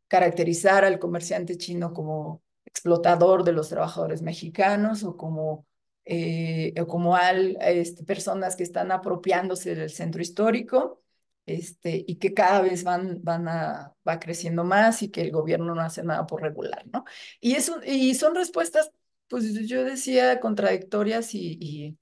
caracterizar al comerciante chino como explotador de los trabajadores mexicanos o como, eh, al, este, personas que están apropiándose del centro histórico este, y que cada vez van, van a, va creciendo más y que el gobierno no hace nada por regular, ¿no? Y, es y son respuestas, pues yo decía, contradictorias y,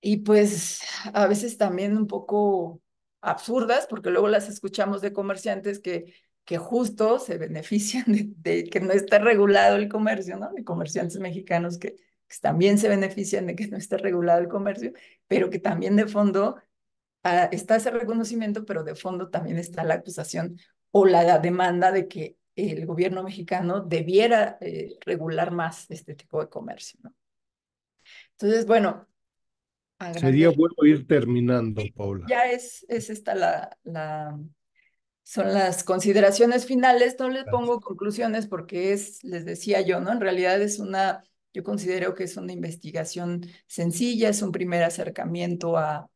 y, pues a veces también un poco absurdas, porque luego las escuchamos de comerciantes que, que justo se benefician de, que no está regulado el comercio, ¿no? De comerciantes mexicanos que, que, también se benefician de que no está regulado el comercio, pero que también de fondo Ah, está ese reconocimiento, pero de fondo también está la acusación o la demanda de que el gobierno mexicano debiera eh, regular más este tipo de comercio. ¿no? Entonces, bueno. Sería bueno ir terminando, Paula. Ya es, es esta la, la, son las consideraciones finales. No les pongo conclusiones porque es, les decía yo, ¿no? En realidad es una yo considero que es una investigación sencilla, es un primer acercamiento a,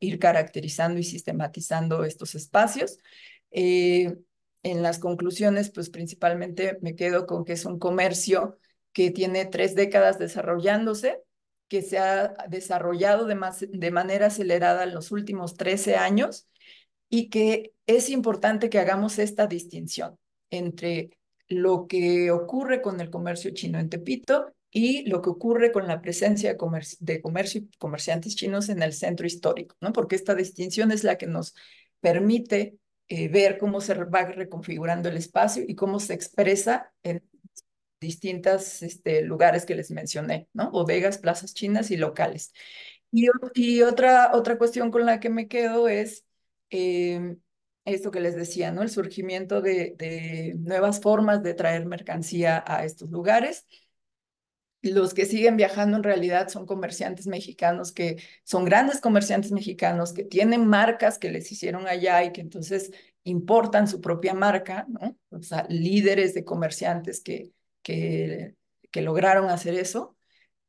ir caracterizando y sistematizando estos espacios. Eh, en las conclusiones, pues principalmente me quedo con que es un comercio que tiene tres décadas desarrollándose, que se ha desarrollado de, más, de manera acelerada en los últimos 13 años y que es importante que hagamos esta distinción entre lo que ocurre con el comercio chino en Tepito y lo que ocurre con la presencia de, comercio, de comerciantes chinos en el centro histórico, ¿no? porque esta distinción es la que nos permite eh, ver cómo se va reconfigurando el espacio y cómo se expresa en distintos este, lugares que les mencioné, ¿no? bodegas, plazas chinas y locales. Y, otra, otra cuestión con la que me quedo es em, esto que les decía, ¿no? el surgimiento de, de nuevas formas de traer mercancía a estos lugares los que siguen viajando en realidad son comerciantes mexicanos que son grandes comerciantes mexicanos que tienen marcas que les hicieron allá y que entonces importan su propia marca, O sea, líderes de comerciantes que, que, lograron hacer eso.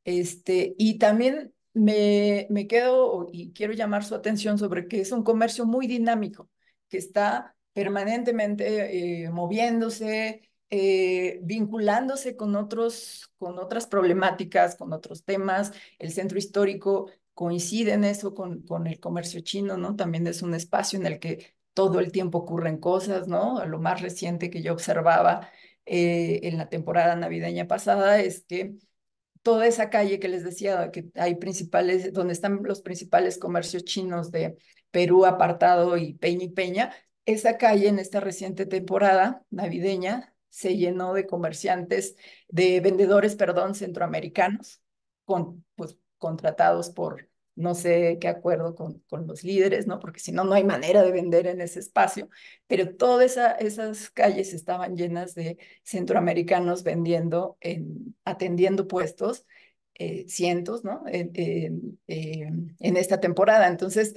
Este, y también me, quedo y quiero llamar su atención sobre que es un comercio muy dinámico, que está permanentemente eh, moviéndose, eh, vinculándose con, otros, con otras problemáticas, con otros temas. El centro histórico coincide en eso con, el comercio chino, ¿no? También es un espacio en el que todo el tiempo ocurren cosas, ¿no? Lo más reciente que yo observaba eh, en la temporada navideña pasada es que toda esa calle que les decía que hay principales, donde están los principales comercios chinos de Perú, Apartado y Peña y Peña, esa calle en esta reciente temporada navideña se llenó de comerciantes, de vendedores, perdón, centroamericanos, con, pues, contratados por no sé qué acuerdo con, con los líderes, ¿no? Porque si no, no hay manera de vender en ese espacio. Pero todas esa, esas calles estaban llenas de centroamericanos vendiendo, atendiendo puestos, eh, cientos, ¿no? en esta temporada. Entonces,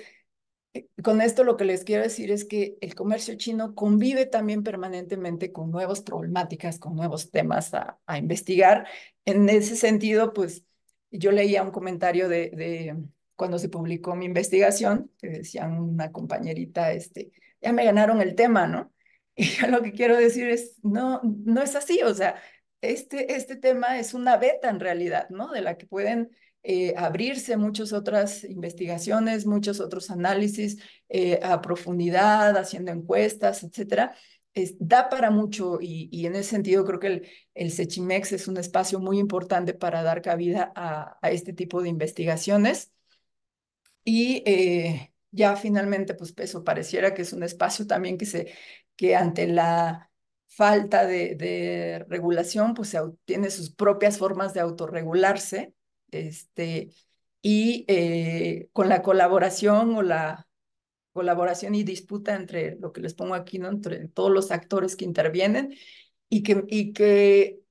con esto lo que les quiero decir es que el comercio chino convive también permanentemente con nuevas problemáticas, con nuevos temas a, investigar. En ese sentido, pues yo leía un comentario de, cuando se publicó mi investigación, que decían una compañerita, este, ya me ganaron el tema, ¿no? Y lo que quiero decir es, no, no es así, o sea, este, este tema es una beta en realidad, ¿no? De la que pueden eh, abrirse muchas otras investigaciones, muchos otros análisis eh, a profundidad, haciendo encuestas, etcétera. da para mucho y, en ese sentido creo que el, el Sechimex es un espacio muy importante para dar cabida a, este tipo de investigaciones. Y eh, ya finalmente, pues eso pareciera que es un espacio también que, se, que ante la falta de, regulación, pues se tiene sus propias formas de autorregularse este, y eh, con la colaboración o la colaboración y disputa entre lo que les pongo aquí, ¿no? entre todos los actores que intervienen y que, y que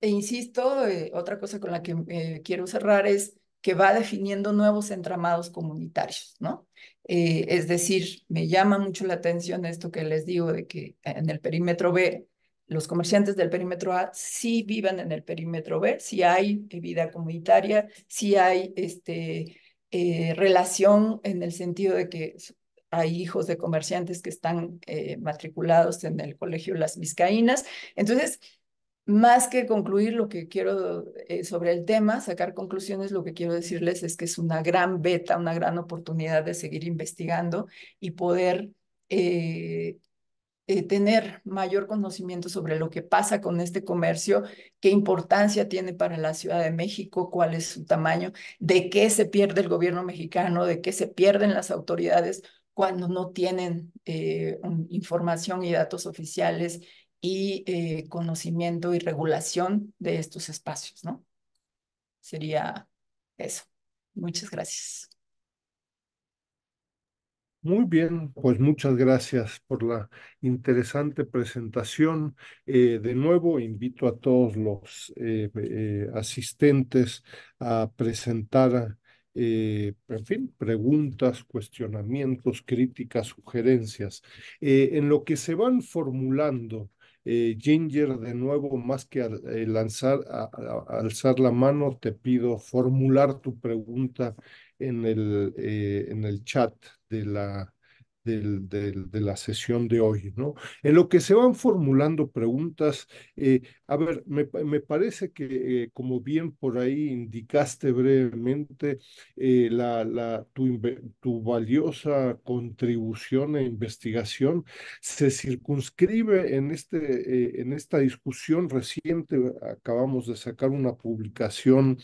e insisto, eh, otra cosa con la que eh, quiero cerrar es que va definiendo nuevos entramados comunitarios, ¿no? es decir, me llama mucho la atención esto que les digo de que en el perímetro B los comerciantes del perímetro A sí vivan en el perímetro B, si hay vida comunitaria, si hay este, eh, relación en el sentido de que hay hijos de comerciantes que están eh, matriculados en el Colegio Las Vizcaínas. Entonces, más que concluir lo que quiero eh, sobre el tema, sacar conclusiones, lo que quiero decirles es que es una gran beta, una gran oportunidad de seguir investigando y poder eh, tener mayor conocimiento sobre lo que pasa con este comercio, qué importancia tiene para la Ciudad de México, cuál es su tamaño, de qué se pierde el gobierno mexicano, de qué se pierden las autoridades cuando no tienen eh, información y datos oficiales y eh, conocimiento y regulación de estos espacios, ¿no? Sería eso. Muchas gracias. Muy bien, pues muchas gracias por la interesante presentación. Eh, de nuevo, invito a todos los eh, eh, asistentes a presentar, en fin, preguntas, cuestionamientos, críticas, sugerencias. en lo que se van formulando, Ginger, de nuevo, más que lanzar, alzar la mano, te pido formular tu pregunta en el, en el chat de la, de la sesión de hoy, ¿no? En lo que se van formulando preguntas, eh, a ver, me, parece que eh, como bien por ahí indicaste brevemente, eh, la, la, tu, valiosa contribución e investigación se circunscribe en, este, en esta discusión reciente, acabamos de sacar una publicación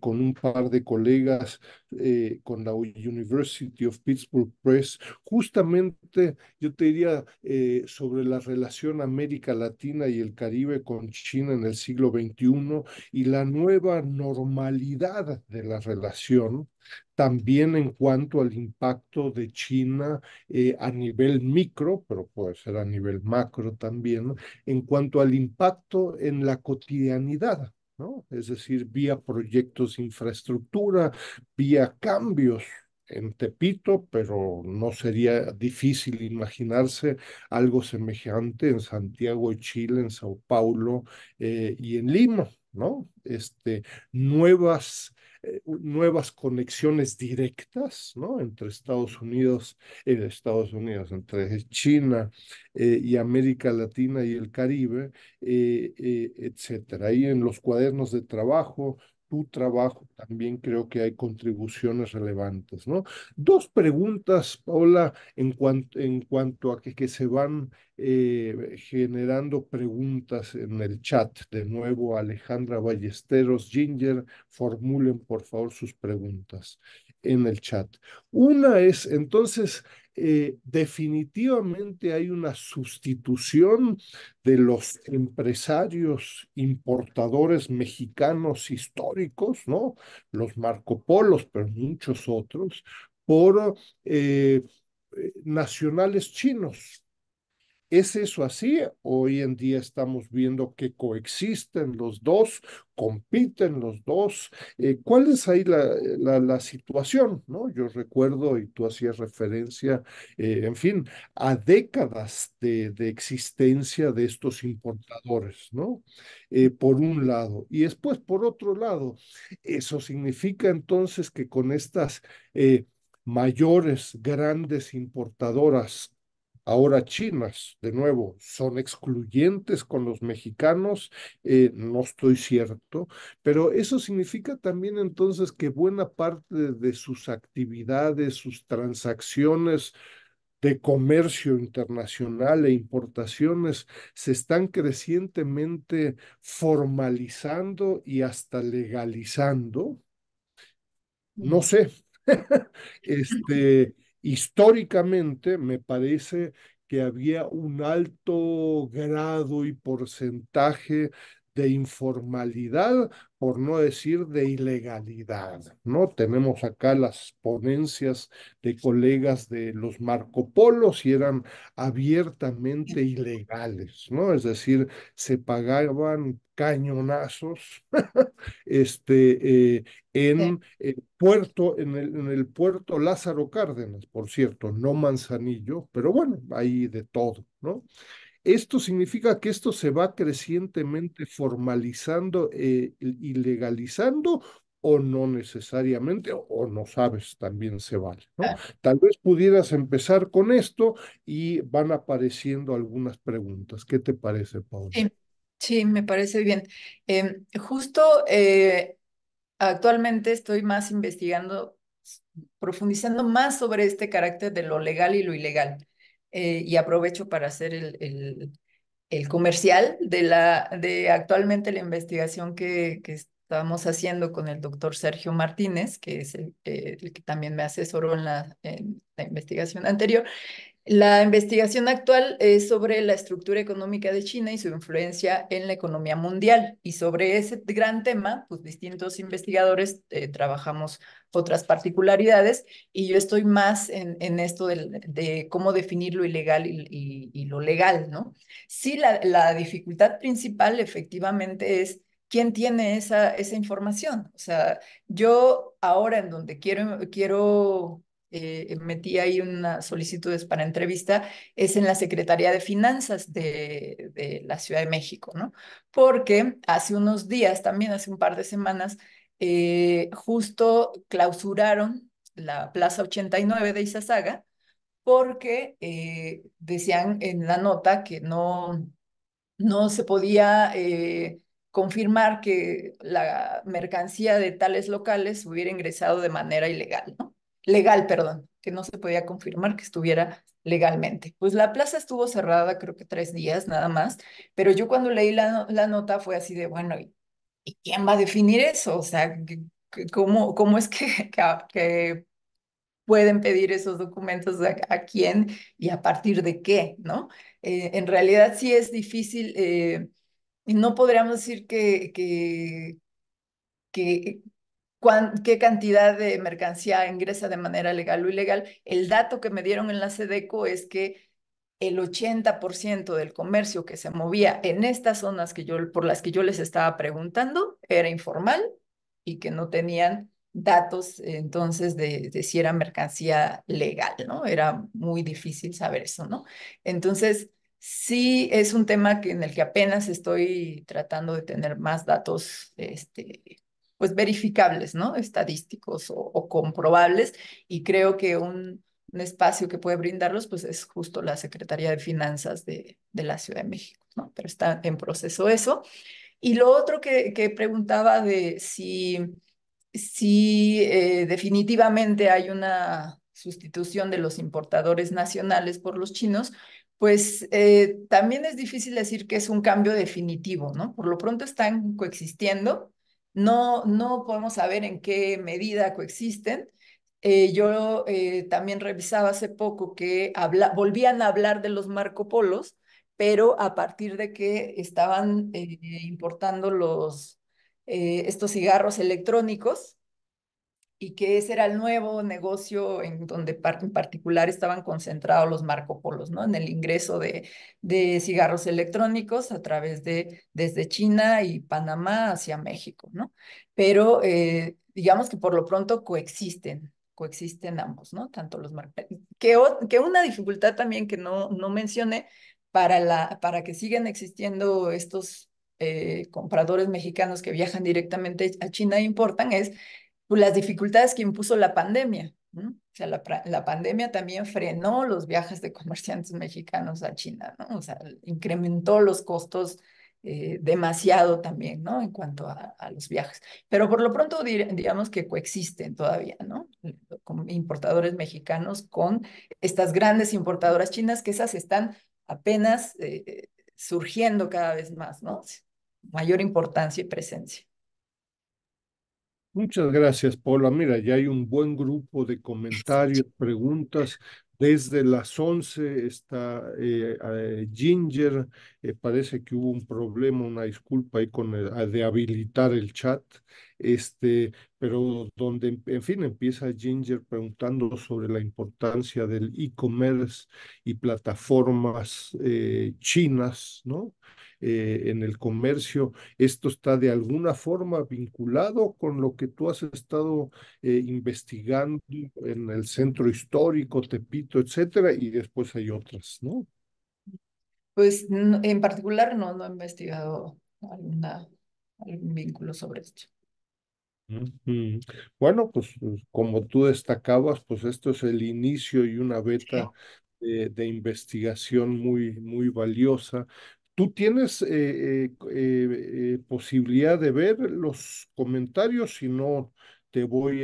con un par de colegas eh, con la University of Pittsburgh Press, justamente yo te diría eh, sobre la relación América Latina y el Caribe con China en el siglo XXI y la nueva normalidad de la relación, también en cuanto al impacto de China eh, a nivel micro, pero puede ser a nivel macro también, en cuanto al impacto en la cotidianidad es decir, vía proyectos de infraestructura, vía cambios en Tepito, pero no sería difícil imaginarse algo semejante en Santiago de Chile, en Sao Paulo eh, y en Lima. Este, nuevas, eh, nuevas conexiones directas, ¿no? Entre Estados Unidos, Estados Unidos, entre China eh, y América Latina y el Caribe, eh, etcétera. ahí en los cuadernos de trabajo tu trabajo también creo que hay contribuciones relevantes, ¿no? Dos preguntas, Paula, en, en cuanto a que, se van eh, generando preguntas en el chat. De nuevo, Alejandra Ballesteros, Ginger, formulen por favor sus preguntas en el chat. Una es, entonces, eh, definitivamente hay una sustitución de los empresarios importadores mexicanos históricos, ¿no? Los Marco Polos, pero muchos otros, por eh, eh, nacionales chinos, ¿Es eso así? Hoy en día estamos viendo que coexisten los dos, compiten los dos. Eh, ¿Cuál es ahí la, situación? ¿no? Yo recuerdo, y tú hacías referencia, eh, en fin, a décadas de, existencia de estos importadores, ¿no? Eh, por un lado. Y después, por otro lado, eso significa entonces que con estas mayores, grandes importadoras Ahora chinas, de nuevo, son excluyentes con los mexicanos, eh, no estoy cierto, pero eso significa también entonces que buena parte de sus actividades, sus transacciones, de comercio internacional e importaciones se están crecientemente formalizando y hasta legalizando. No sé. este, históricamente me parece que había un alto grado y porcentaje de informalidad, por no decir de ilegalidad. ¿no? Tenemos acá las ponencias de colegas de los Marco Polos y eran abiertamente ilegales, ¿no? es decir, se pagaban cañonazos este, eh, en, el puerto, en el puerto Lázaro Cárdenas, por cierto, no Manzanillo, pero bueno, ahí de todo. ¿no? Esto significa que esto se va crecientemente formalizando eh, y legalizando o no necesariamente, o no sabes, también se vale. ¿no? Tal vez pudieras empezar con esto y van apareciendo algunas preguntas. ¿Qué te parece, Paula? Sí, me parece bien. Em, justo eh, actualmente estoy más investigando, profundizando más sobre este carácter de lo legal y lo ilegal. Eh, y aprovecho para hacer el, comercial de, la, de actualmente la investigación que, que estamos haciendo con el doctor Sergio Martínez, que es el, que también me asesoró en la, en la investigación anterior, la investigación actual es sobre la estructura económica de China y su influencia en la economía mundial. Y sobre ese gran tema, pues distintos investigadores eh, trabajamos otras particularidades y yo estoy más en, en esto de, cómo definir lo ilegal y, lo legal, ¿no? Sí, la, dificultad principal efectivamente es quién tiene esa, esa información. O sea, yo ahora en donde quiero, quiero eh, metí ahí unas solicitudes para entrevista, es en la Secretaría de Finanzas de, la Ciudad de México, ¿no? Porque hace unos días, también hace un par de semanas, eh, justo clausuraron la Plaza 89 de Izazaga porque eh, decían en la nota que no, no se podía confirmar que la mercancía de tales locales hubiera ingresado de manera ilegal, ¿no? legal, perdón, que no se podía confirmar que estuviera legalmente. Pues la plaza estuvo cerrada creo que tres días nada más, pero yo cuando leí la, nota fue así de, bueno, ¿y, quién va a definir eso? O sea, ¿cómo, cómo es que, que, pueden pedir esos documentos a, quién y a partir de qué, ¿no? Eh, en realidad sí es difícil, eh, y no podríamos decir que, que, que qué cantidad de mercancía ingresa de manera legal o ilegal. El dato que me dieron en la SEDECO es que el 80% del comercio que se movía en estas zonas que yo, por las que yo les estaba preguntando era informal y que no tenían datos entonces de, de, si era mercancía legal, ¿no? Era muy difícil saber eso, ¿no? Entonces, sí es un tema que, en el que apenas estoy tratando de tener más datos este, pues verificables, ¿no? Estadísticos o, comprobables. Y creo que un, espacio que puede brindarlos, pues es justo la Secretaría de Finanzas de, de la Ciudad de México, ¿no? Pero está en proceso eso. Y lo otro que, preguntaba de si, si eh, definitivamente hay una sustitución de los importadores nacionales por los chinos, pues eh, también es difícil decir que es un cambio definitivo, ¿no? Por lo pronto están coexistiendo no, no podemos saber en qué medida coexisten. Eh, yo eh, también revisaba hace poco que volvían a hablar de los Marco Polos pero a partir de que estaban eh, importando los, estos cigarros electrónicos, y que ese era el nuevo negocio en donde en particular estaban concentrados los marcopolos, ¿no? En el ingreso de, cigarros electrónicos a través de, desde China y Panamá hacia México, ¿no? Pero eh, digamos que por lo pronto coexisten, coexisten ambos, ¿no? Tanto los marco Que, que una dificultad también que no, no mencioné para, la, para que sigan existiendo estos eh, compradores mexicanos que viajan directamente a China e importan es pues, las dificultades que impuso la pandemia. ¿no? O sea, la, pandemia también frenó los viajes de comerciantes mexicanos a China, ¿no? O sea, incrementó los costos eh, demasiado también, ¿no? En cuanto a, los viajes. Pero por lo pronto digamos que coexisten todavía, ¿no? importadores mexicanos con estas grandes importadoras chinas que esas están apenas eh, surgiendo cada vez más, ¿no? Mayor importancia y presencia. Muchas gracias, Paula. Mira, ya hay un buen grupo de comentarios, preguntas. Desde las 11 está eh, eh, Ginger. Eh, parece que hubo un problema, una disculpa ahí con de habilitar el chat este, pero donde, en fin, empieza Ginger preguntando sobre la importancia del e-commerce y plataformas eh, chinas, ¿no? Eh, en el comercio, esto está de alguna forma vinculado con lo que tú has estado eh, investigando en el centro histórico, Tepito, etcétera, y después hay otras, ¿no? Pues en particular no, no he investigado alguna, algún vínculo sobre esto. Bueno, pues, pues como tú destacabas, pues esto es el inicio y una beta de, investigación muy, muy valiosa. ¿Tú tienes eh, eh, eh, posibilidad de ver los comentarios? Si no, te voy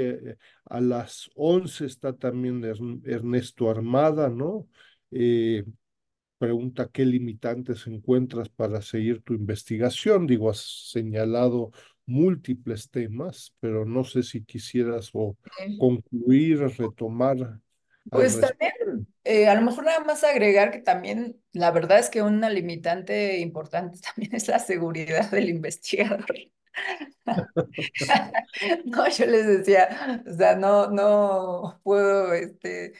a las 11, está también Ernesto Armada, ¿no? pregunta qué limitantes encuentras para seguir tu investigación. Digo, has señalado múltiples temas, pero no sé si quisieras o concluir, retomar. Pues también, eh, a lo mejor nada más agregar que también la verdad es que una limitante importante también es la seguridad del investigador. no, yo les decía, o sea, no, no puedo este,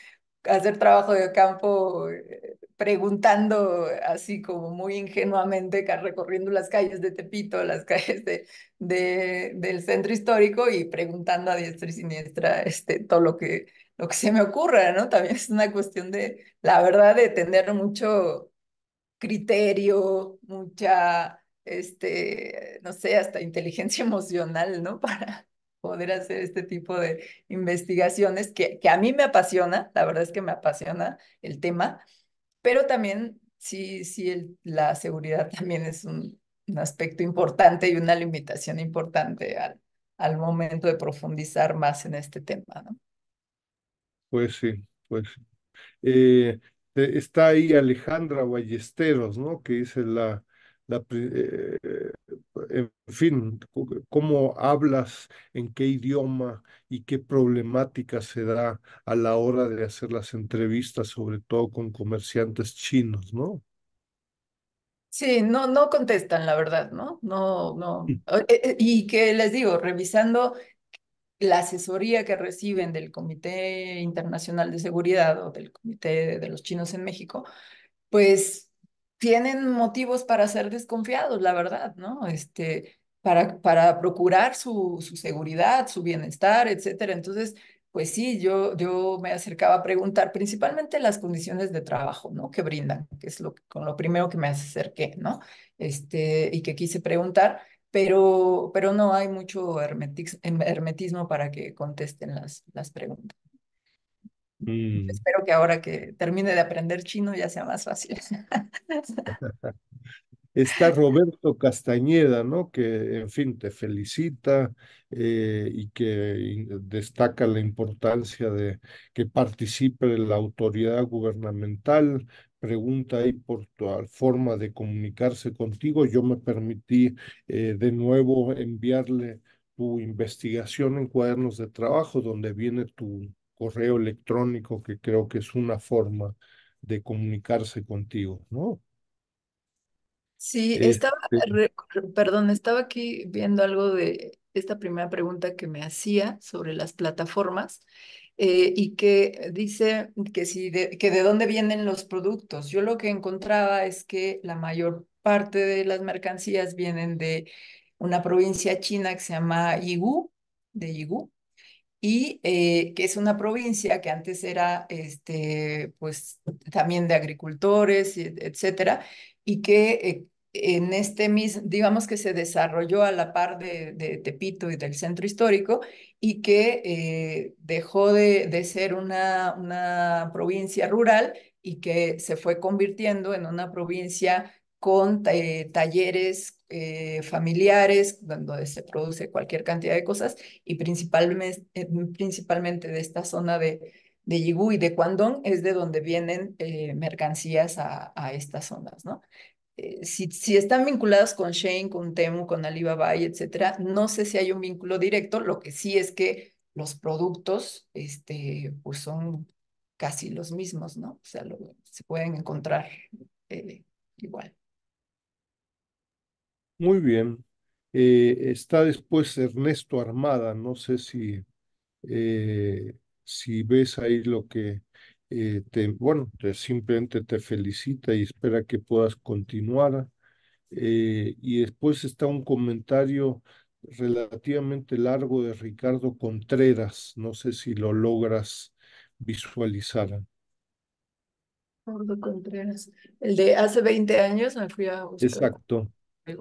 hacer trabajo de campo eh, preguntando así como muy ingenuamente, recorriendo las calles de Tepito, las calles de, del centro histórico y preguntando a diestra y siniestra este, todo lo que, lo que se me ocurra, ¿no? También es una cuestión de, la verdad, de tener mucho criterio, mucha, este, no sé, hasta inteligencia emocional, ¿no? Para poder hacer este tipo de investigaciones que, que a mí me apasiona, la verdad es que me apasiona el tema, pero también, sí, sí, la seguridad también es un, aspecto importante y una limitación importante al, al momento de profundizar más en este tema, ¿no? Pues sí, pues sí. Eh, eh, está ahí Alejandra Ballesteros, ¿no? Que dice la eh, eh, en fin, cómo hablas, en qué idioma y qué problemática se da a la hora de hacer las entrevistas, sobre todo con comerciantes chinos, ¿no? Sí, no, no contestan, la verdad, ¿no? No, no. Mm. Eh, y que les digo, revisando la asesoría que reciben del Comité Internacional de Seguridad o del Comité de los Chinos en México, pues tienen motivos para ser desconfiados, la verdad, ¿no? Este, para, para procurar su, su seguridad, su bienestar, etcétera. Entonces, pues sí, yo, yo me acercaba a preguntar principalmente las condiciones de trabajo, ¿no? Que brindan, que es lo, con lo primero que me acerqué, ¿no? Este, y que quise preguntar, pero, pero no hay mucho hermetismo para que contesten las, las preguntas. Mm. Espero que ahora que termine de aprender chino ya sea más fácil. Está Roberto Castañeda, ¿no? Que, en fin, te felicita eh, y que destaca la importancia de que participe la autoridad gubernamental. Pregunta ahí por tu ah, forma de comunicarse contigo. Yo me permití eh, de nuevo enviarle tu investigación en cuadernos de trabajo, donde viene tu, correo electrónico, que creo que es una forma de comunicarse contigo, ¿no? Sí, eh, estaba, eh, perdón, estaba aquí viendo algo de esta primera pregunta que me hacía sobre las plataformas eh, y que dice que, si que de dónde vienen los productos. Yo lo que encontraba es que la mayor parte de las mercancías vienen de una provincia china que se llama Yigu, de Yigu, y eh, que es una provincia que antes era este, pues, también de agricultores, etcétera, y que eh, en este mismo, digamos que se desarrolló a la par de, Tepito y del centro histórico, y que eh, dejó de, ser una, una provincia rural y que se fue convirtiendo en una provincia con talleres, eh, familiares, donde se produce cualquier cantidad de cosas, y eh, principalmente, de esta zona de, de y de Guangdong es de donde vienen eh, mercancías a, estas zonas, ¿no? Si, están vinculados con Shane, con Temu, con Alibaba y etcétera, no sé si hay un vínculo directo, lo que sí es que los productos este, pues son casi los mismos, ¿no? O sea, se pueden encontrar igual. Muy bien. Eh, está después Ernesto Armada. No sé si, eh, si ves ahí lo que eh, te, bueno, simplemente te felicita y espera que puedas continuar. y después está un comentario relativamente largo de Ricardo Contreras. No sé si lo logras visualizar. Ricardo Contreras. El de hace 20 años me fui a Exacto. Pues,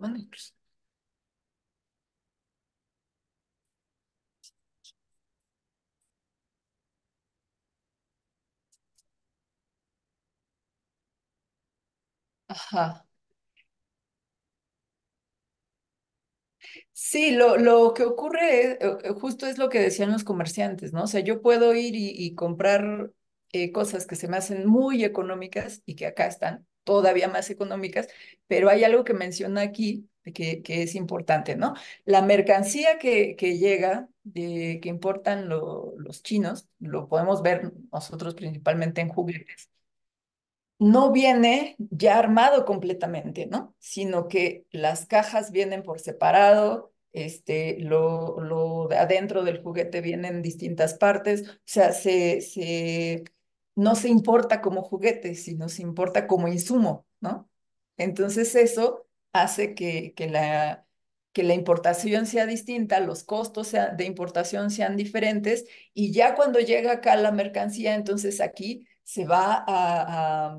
ajá. Sí, lo, lo que ocurre eh, eh, justo es lo que decían los comerciantes, ¿no? O sea, yo puedo ir y, comprar eh, cosas que se me hacen muy económicas y que acá están, todavía más económicas, pero hay algo que menciona aquí que, que es importante, ¿no? La mercancía que, que llega, de, que importan los chinos, lo podemos ver nosotros principalmente en juguetes, no viene ya armado completamente, ¿no? Sino que las cajas vienen por separado, este, lo, lo adentro del juguete vienen distintas partes, o sea, se, se no se importa como juguete, sino se importa como insumo, ¿no? Entonces eso hace que, que, la, que la importación sea distinta, los costos de importación sean diferentes y ya cuando llega acá la mercancía, entonces aquí se va a,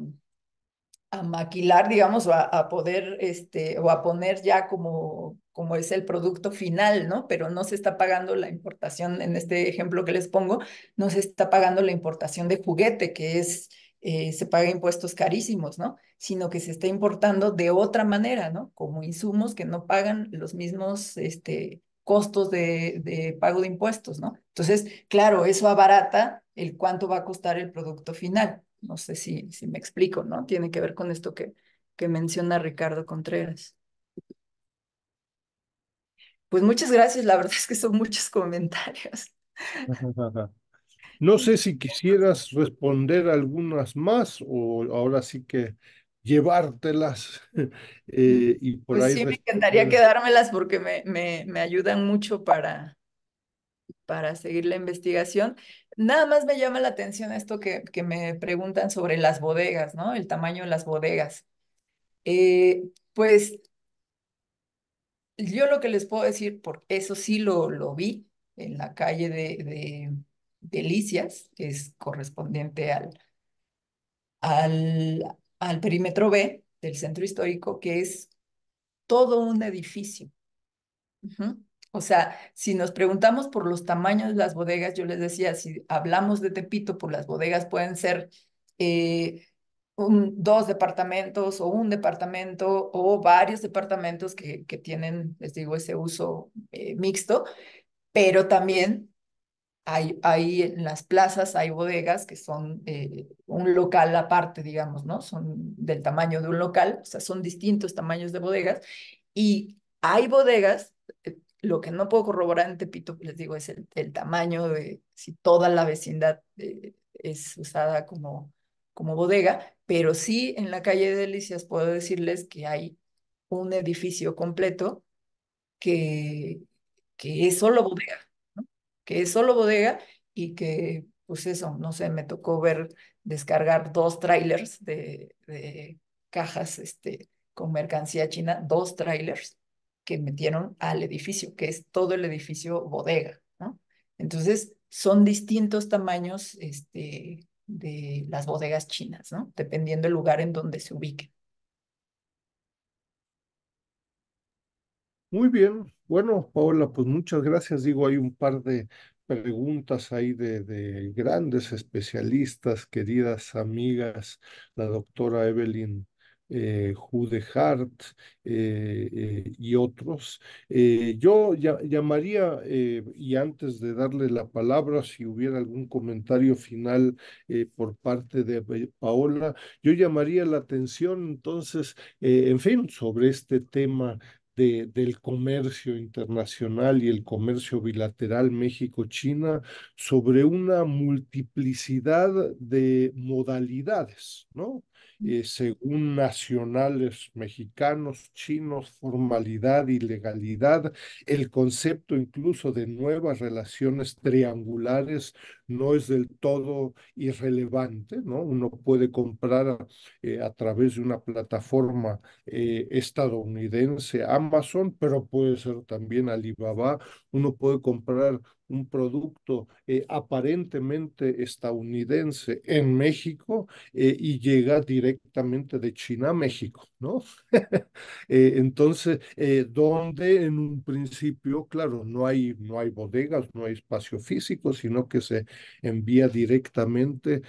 a, maquilar, digamos, a, a, poder, este, o a poner ya como, como es el producto final, ¿no? Pero no se está pagando la importación, en este ejemplo que les pongo, no se está pagando la importación de juguete, que es, eh, se paga impuestos carísimos, ¿no? Sino que se está importando de otra manera, ¿no? Como insumos que no pagan los mismos, este, costos de, pago de impuestos, ¿no? Entonces, claro, eso abarata el cuánto va a costar el producto final. No sé si, si me explico, ¿no? Tiene que ver con esto que, que menciona Ricardo Contreras. Pues muchas gracias, la verdad es que son muchos comentarios. No sé si quisieras responder algunas más o ahora sí que llevártelas eh, y por pues Sí, me encantaría quedármelas porque me, me, ayudan mucho para, para seguir la investigación. Nada más me llama la atención esto que, que me preguntan sobre las bodegas, ¿no? El tamaño de las bodegas. Eh, pues yo lo que les puedo decir, porque eso sí lo, lo vi en la calle de, de Delicias, que es correspondiente al, al, al perímetro B del centro histórico, que es todo un edificio. O sea, si nos preguntamos por los tamaños de las bodegas, yo les decía, si hablamos de Tepito, por pues las bodegas pueden ser eh, dos departamentos o un departamento o varios departamentos que, que tienen, les digo, ese uso eh, mixto, pero también hay, hay, en las plazas, hay bodegas que son eh, un local aparte, digamos, ¿no? Son del tamaño de un local, o sea, son distintos tamaños de bodegas y hay bodegas. Eh, lo que no puedo corroborar en Tepito, les digo, es el, el tamaño de si toda la vecindad es usada como, como bodega, pero sí en la calle de Delicias puedo decirles que hay un edificio completo que, que es solo bodega, que es solo bodega y que, pues eso, no sé, me tocó ver descargar dos trailers de, de cajas este, con mercancía china, dos trailers que metieron al edificio, que es todo el edificio bodega, ¿no? Entonces, son distintos tamaños este, de las bodegas chinas, ¿no? Dependiendo el lugar en donde se ubiquen. Muy bien. Bueno, Paola, pues muchas gracias. Digo, hay un par de preguntas ahí de, de grandes especialistas, queridas amigas, la doctora Evelyn Jude eh, Hart eh, eh, y otros. yo llamaría, y antes de darle la palabra, si hubiera algún comentario final por parte de Paola, yo llamaría la atención entonces, en fin, sobre este tema de, del comercio internacional y el comercio bilateral México-China sobre una multiplicidad de modalidades, ¿no? Eh, según nacionales mexicanos, chinos, formalidad y legalidad, el concepto incluso de nuevas relaciones triangulares no es del todo irrelevante, ¿no? Uno puede comprar eh, a través de una plataforma eh, estadounidense Amazon, pero puede ser también Alibaba, uno puede comprar un producto eh, aparentemente estadounidense en México eh, y llega directamente de China a México, ¿no? Eh, entonces, donde en un principio, claro, no hay, no hay bodegas, no hay espacio físico, sino que se envía directamente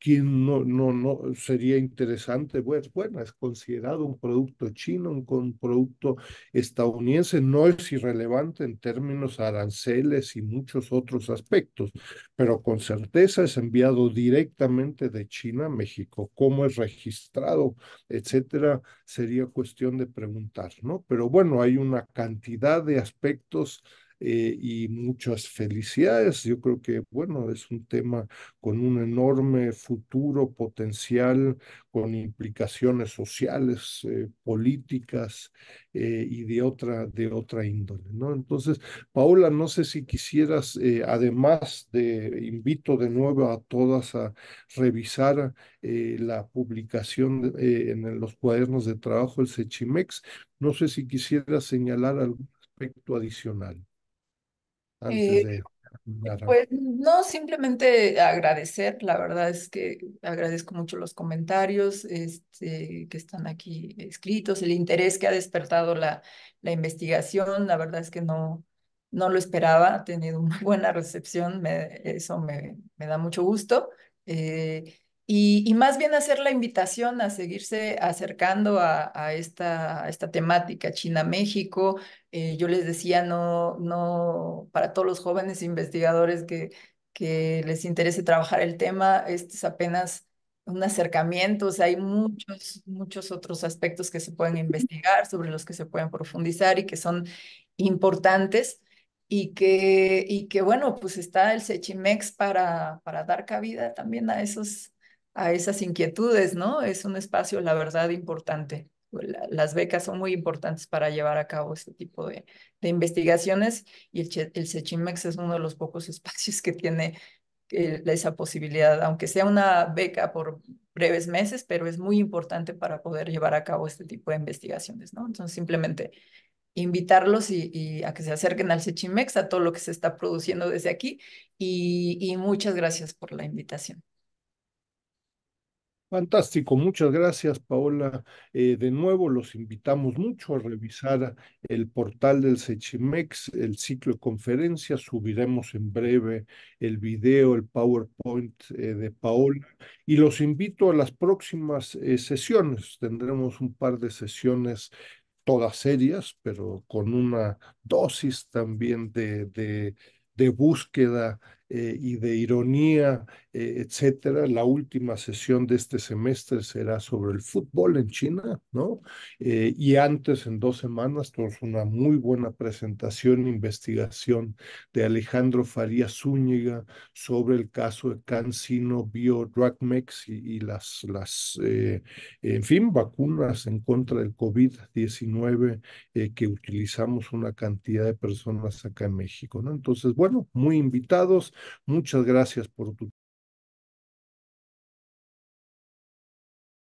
quien no, no, no sería interesante, bueno, es considerado un producto chino, un, un, producto estadounidense, no es irrelevante en términos aranceles y muchos otros aspectos, pero con certeza es enviado directamente de China a México. ¿Cómo es registrado, etcétera? Sería cuestión de preguntar, ¿no? Pero bueno, hay una cantidad de aspectos eh, y muchas felicidades. Yo creo que, bueno, es un tema con un enorme futuro potencial, con implicaciones sociales, eh, políticas eh, y de otra, de otra índole, ¿no? Entonces, Paola, no sé si quisieras, además de, invito de nuevo a todas a revisar la publicación en los cuadernos de trabajo del Sechimex, no sé si quisieras señalar algún aspecto adicional. Eh, pues no, simplemente agradecer, la verdad es que agradezco mucho los comentarios este, que están aquí escritos, el interés que ha despertado la, la investigación, la verdad es que no, no lo esperaba, ha tenido una buena recepción, eso me, me, da mucho gusto. Eh, y, más bien hacer la invitación a seguirse acercando a, esta, esta temática China-México. Eh, yo les decía, no, no, para todos los jóvenes investigadores que, que les interese trabajar el tema, este es apenas un acercamiento, o sea, hay muchos, muchos otros aspectos que se pueden investigar, sobre los que se pueden profundizar y que son importantes y que, y que bueno, pues está el Sechimex para, para dar cabida también a esos, a esas inquietudes, ¿no? Es un espacio, la verdad, importante. Pues, las becas son muy importantes para llevar a cabo este tipo de, investigaciones y el, Sechimex es uno de los pocos espacios que tiene eh, esa posibilidad, aunque sea una beca por breves meses, pero es muy importante para poder llevar a cabo este tipo de investigaciones, ¿no? Entonces, simplemente invitarlos y, a que se acerquen al Sechimex, a todo lo que se está produciendo desde aquí y muchas gracias por la invitación. Fantástico, muchas gracias Paola. Eh, de nuevo los invitamos mucho a revisar el portal del Sechimex, el ciclo de conferencias. Subiremos en breve el video, el PowerPoint eh, de Paola. Y los invito a las próximas eh, sesiones. Tendremos un par de sesiones todas serias, pero con una dosis también de, de búsqueda eh, y de ironía, eh, etcétera. La última sesión de este semestre será sobre el fútbol en China, ¿no? Eh, y antes, en dos semanas, tuvimos una muy buena presentación e investigación de Alejandro Faría Zúñiga sobre el caso de CanSino Bio y, y las, las en fin, vacunas en contra del COVID-19 que utilizamos una cantidad de personas acá en México, ¿no? Entonces, bueno, muy invitados. Muchas gracias por tu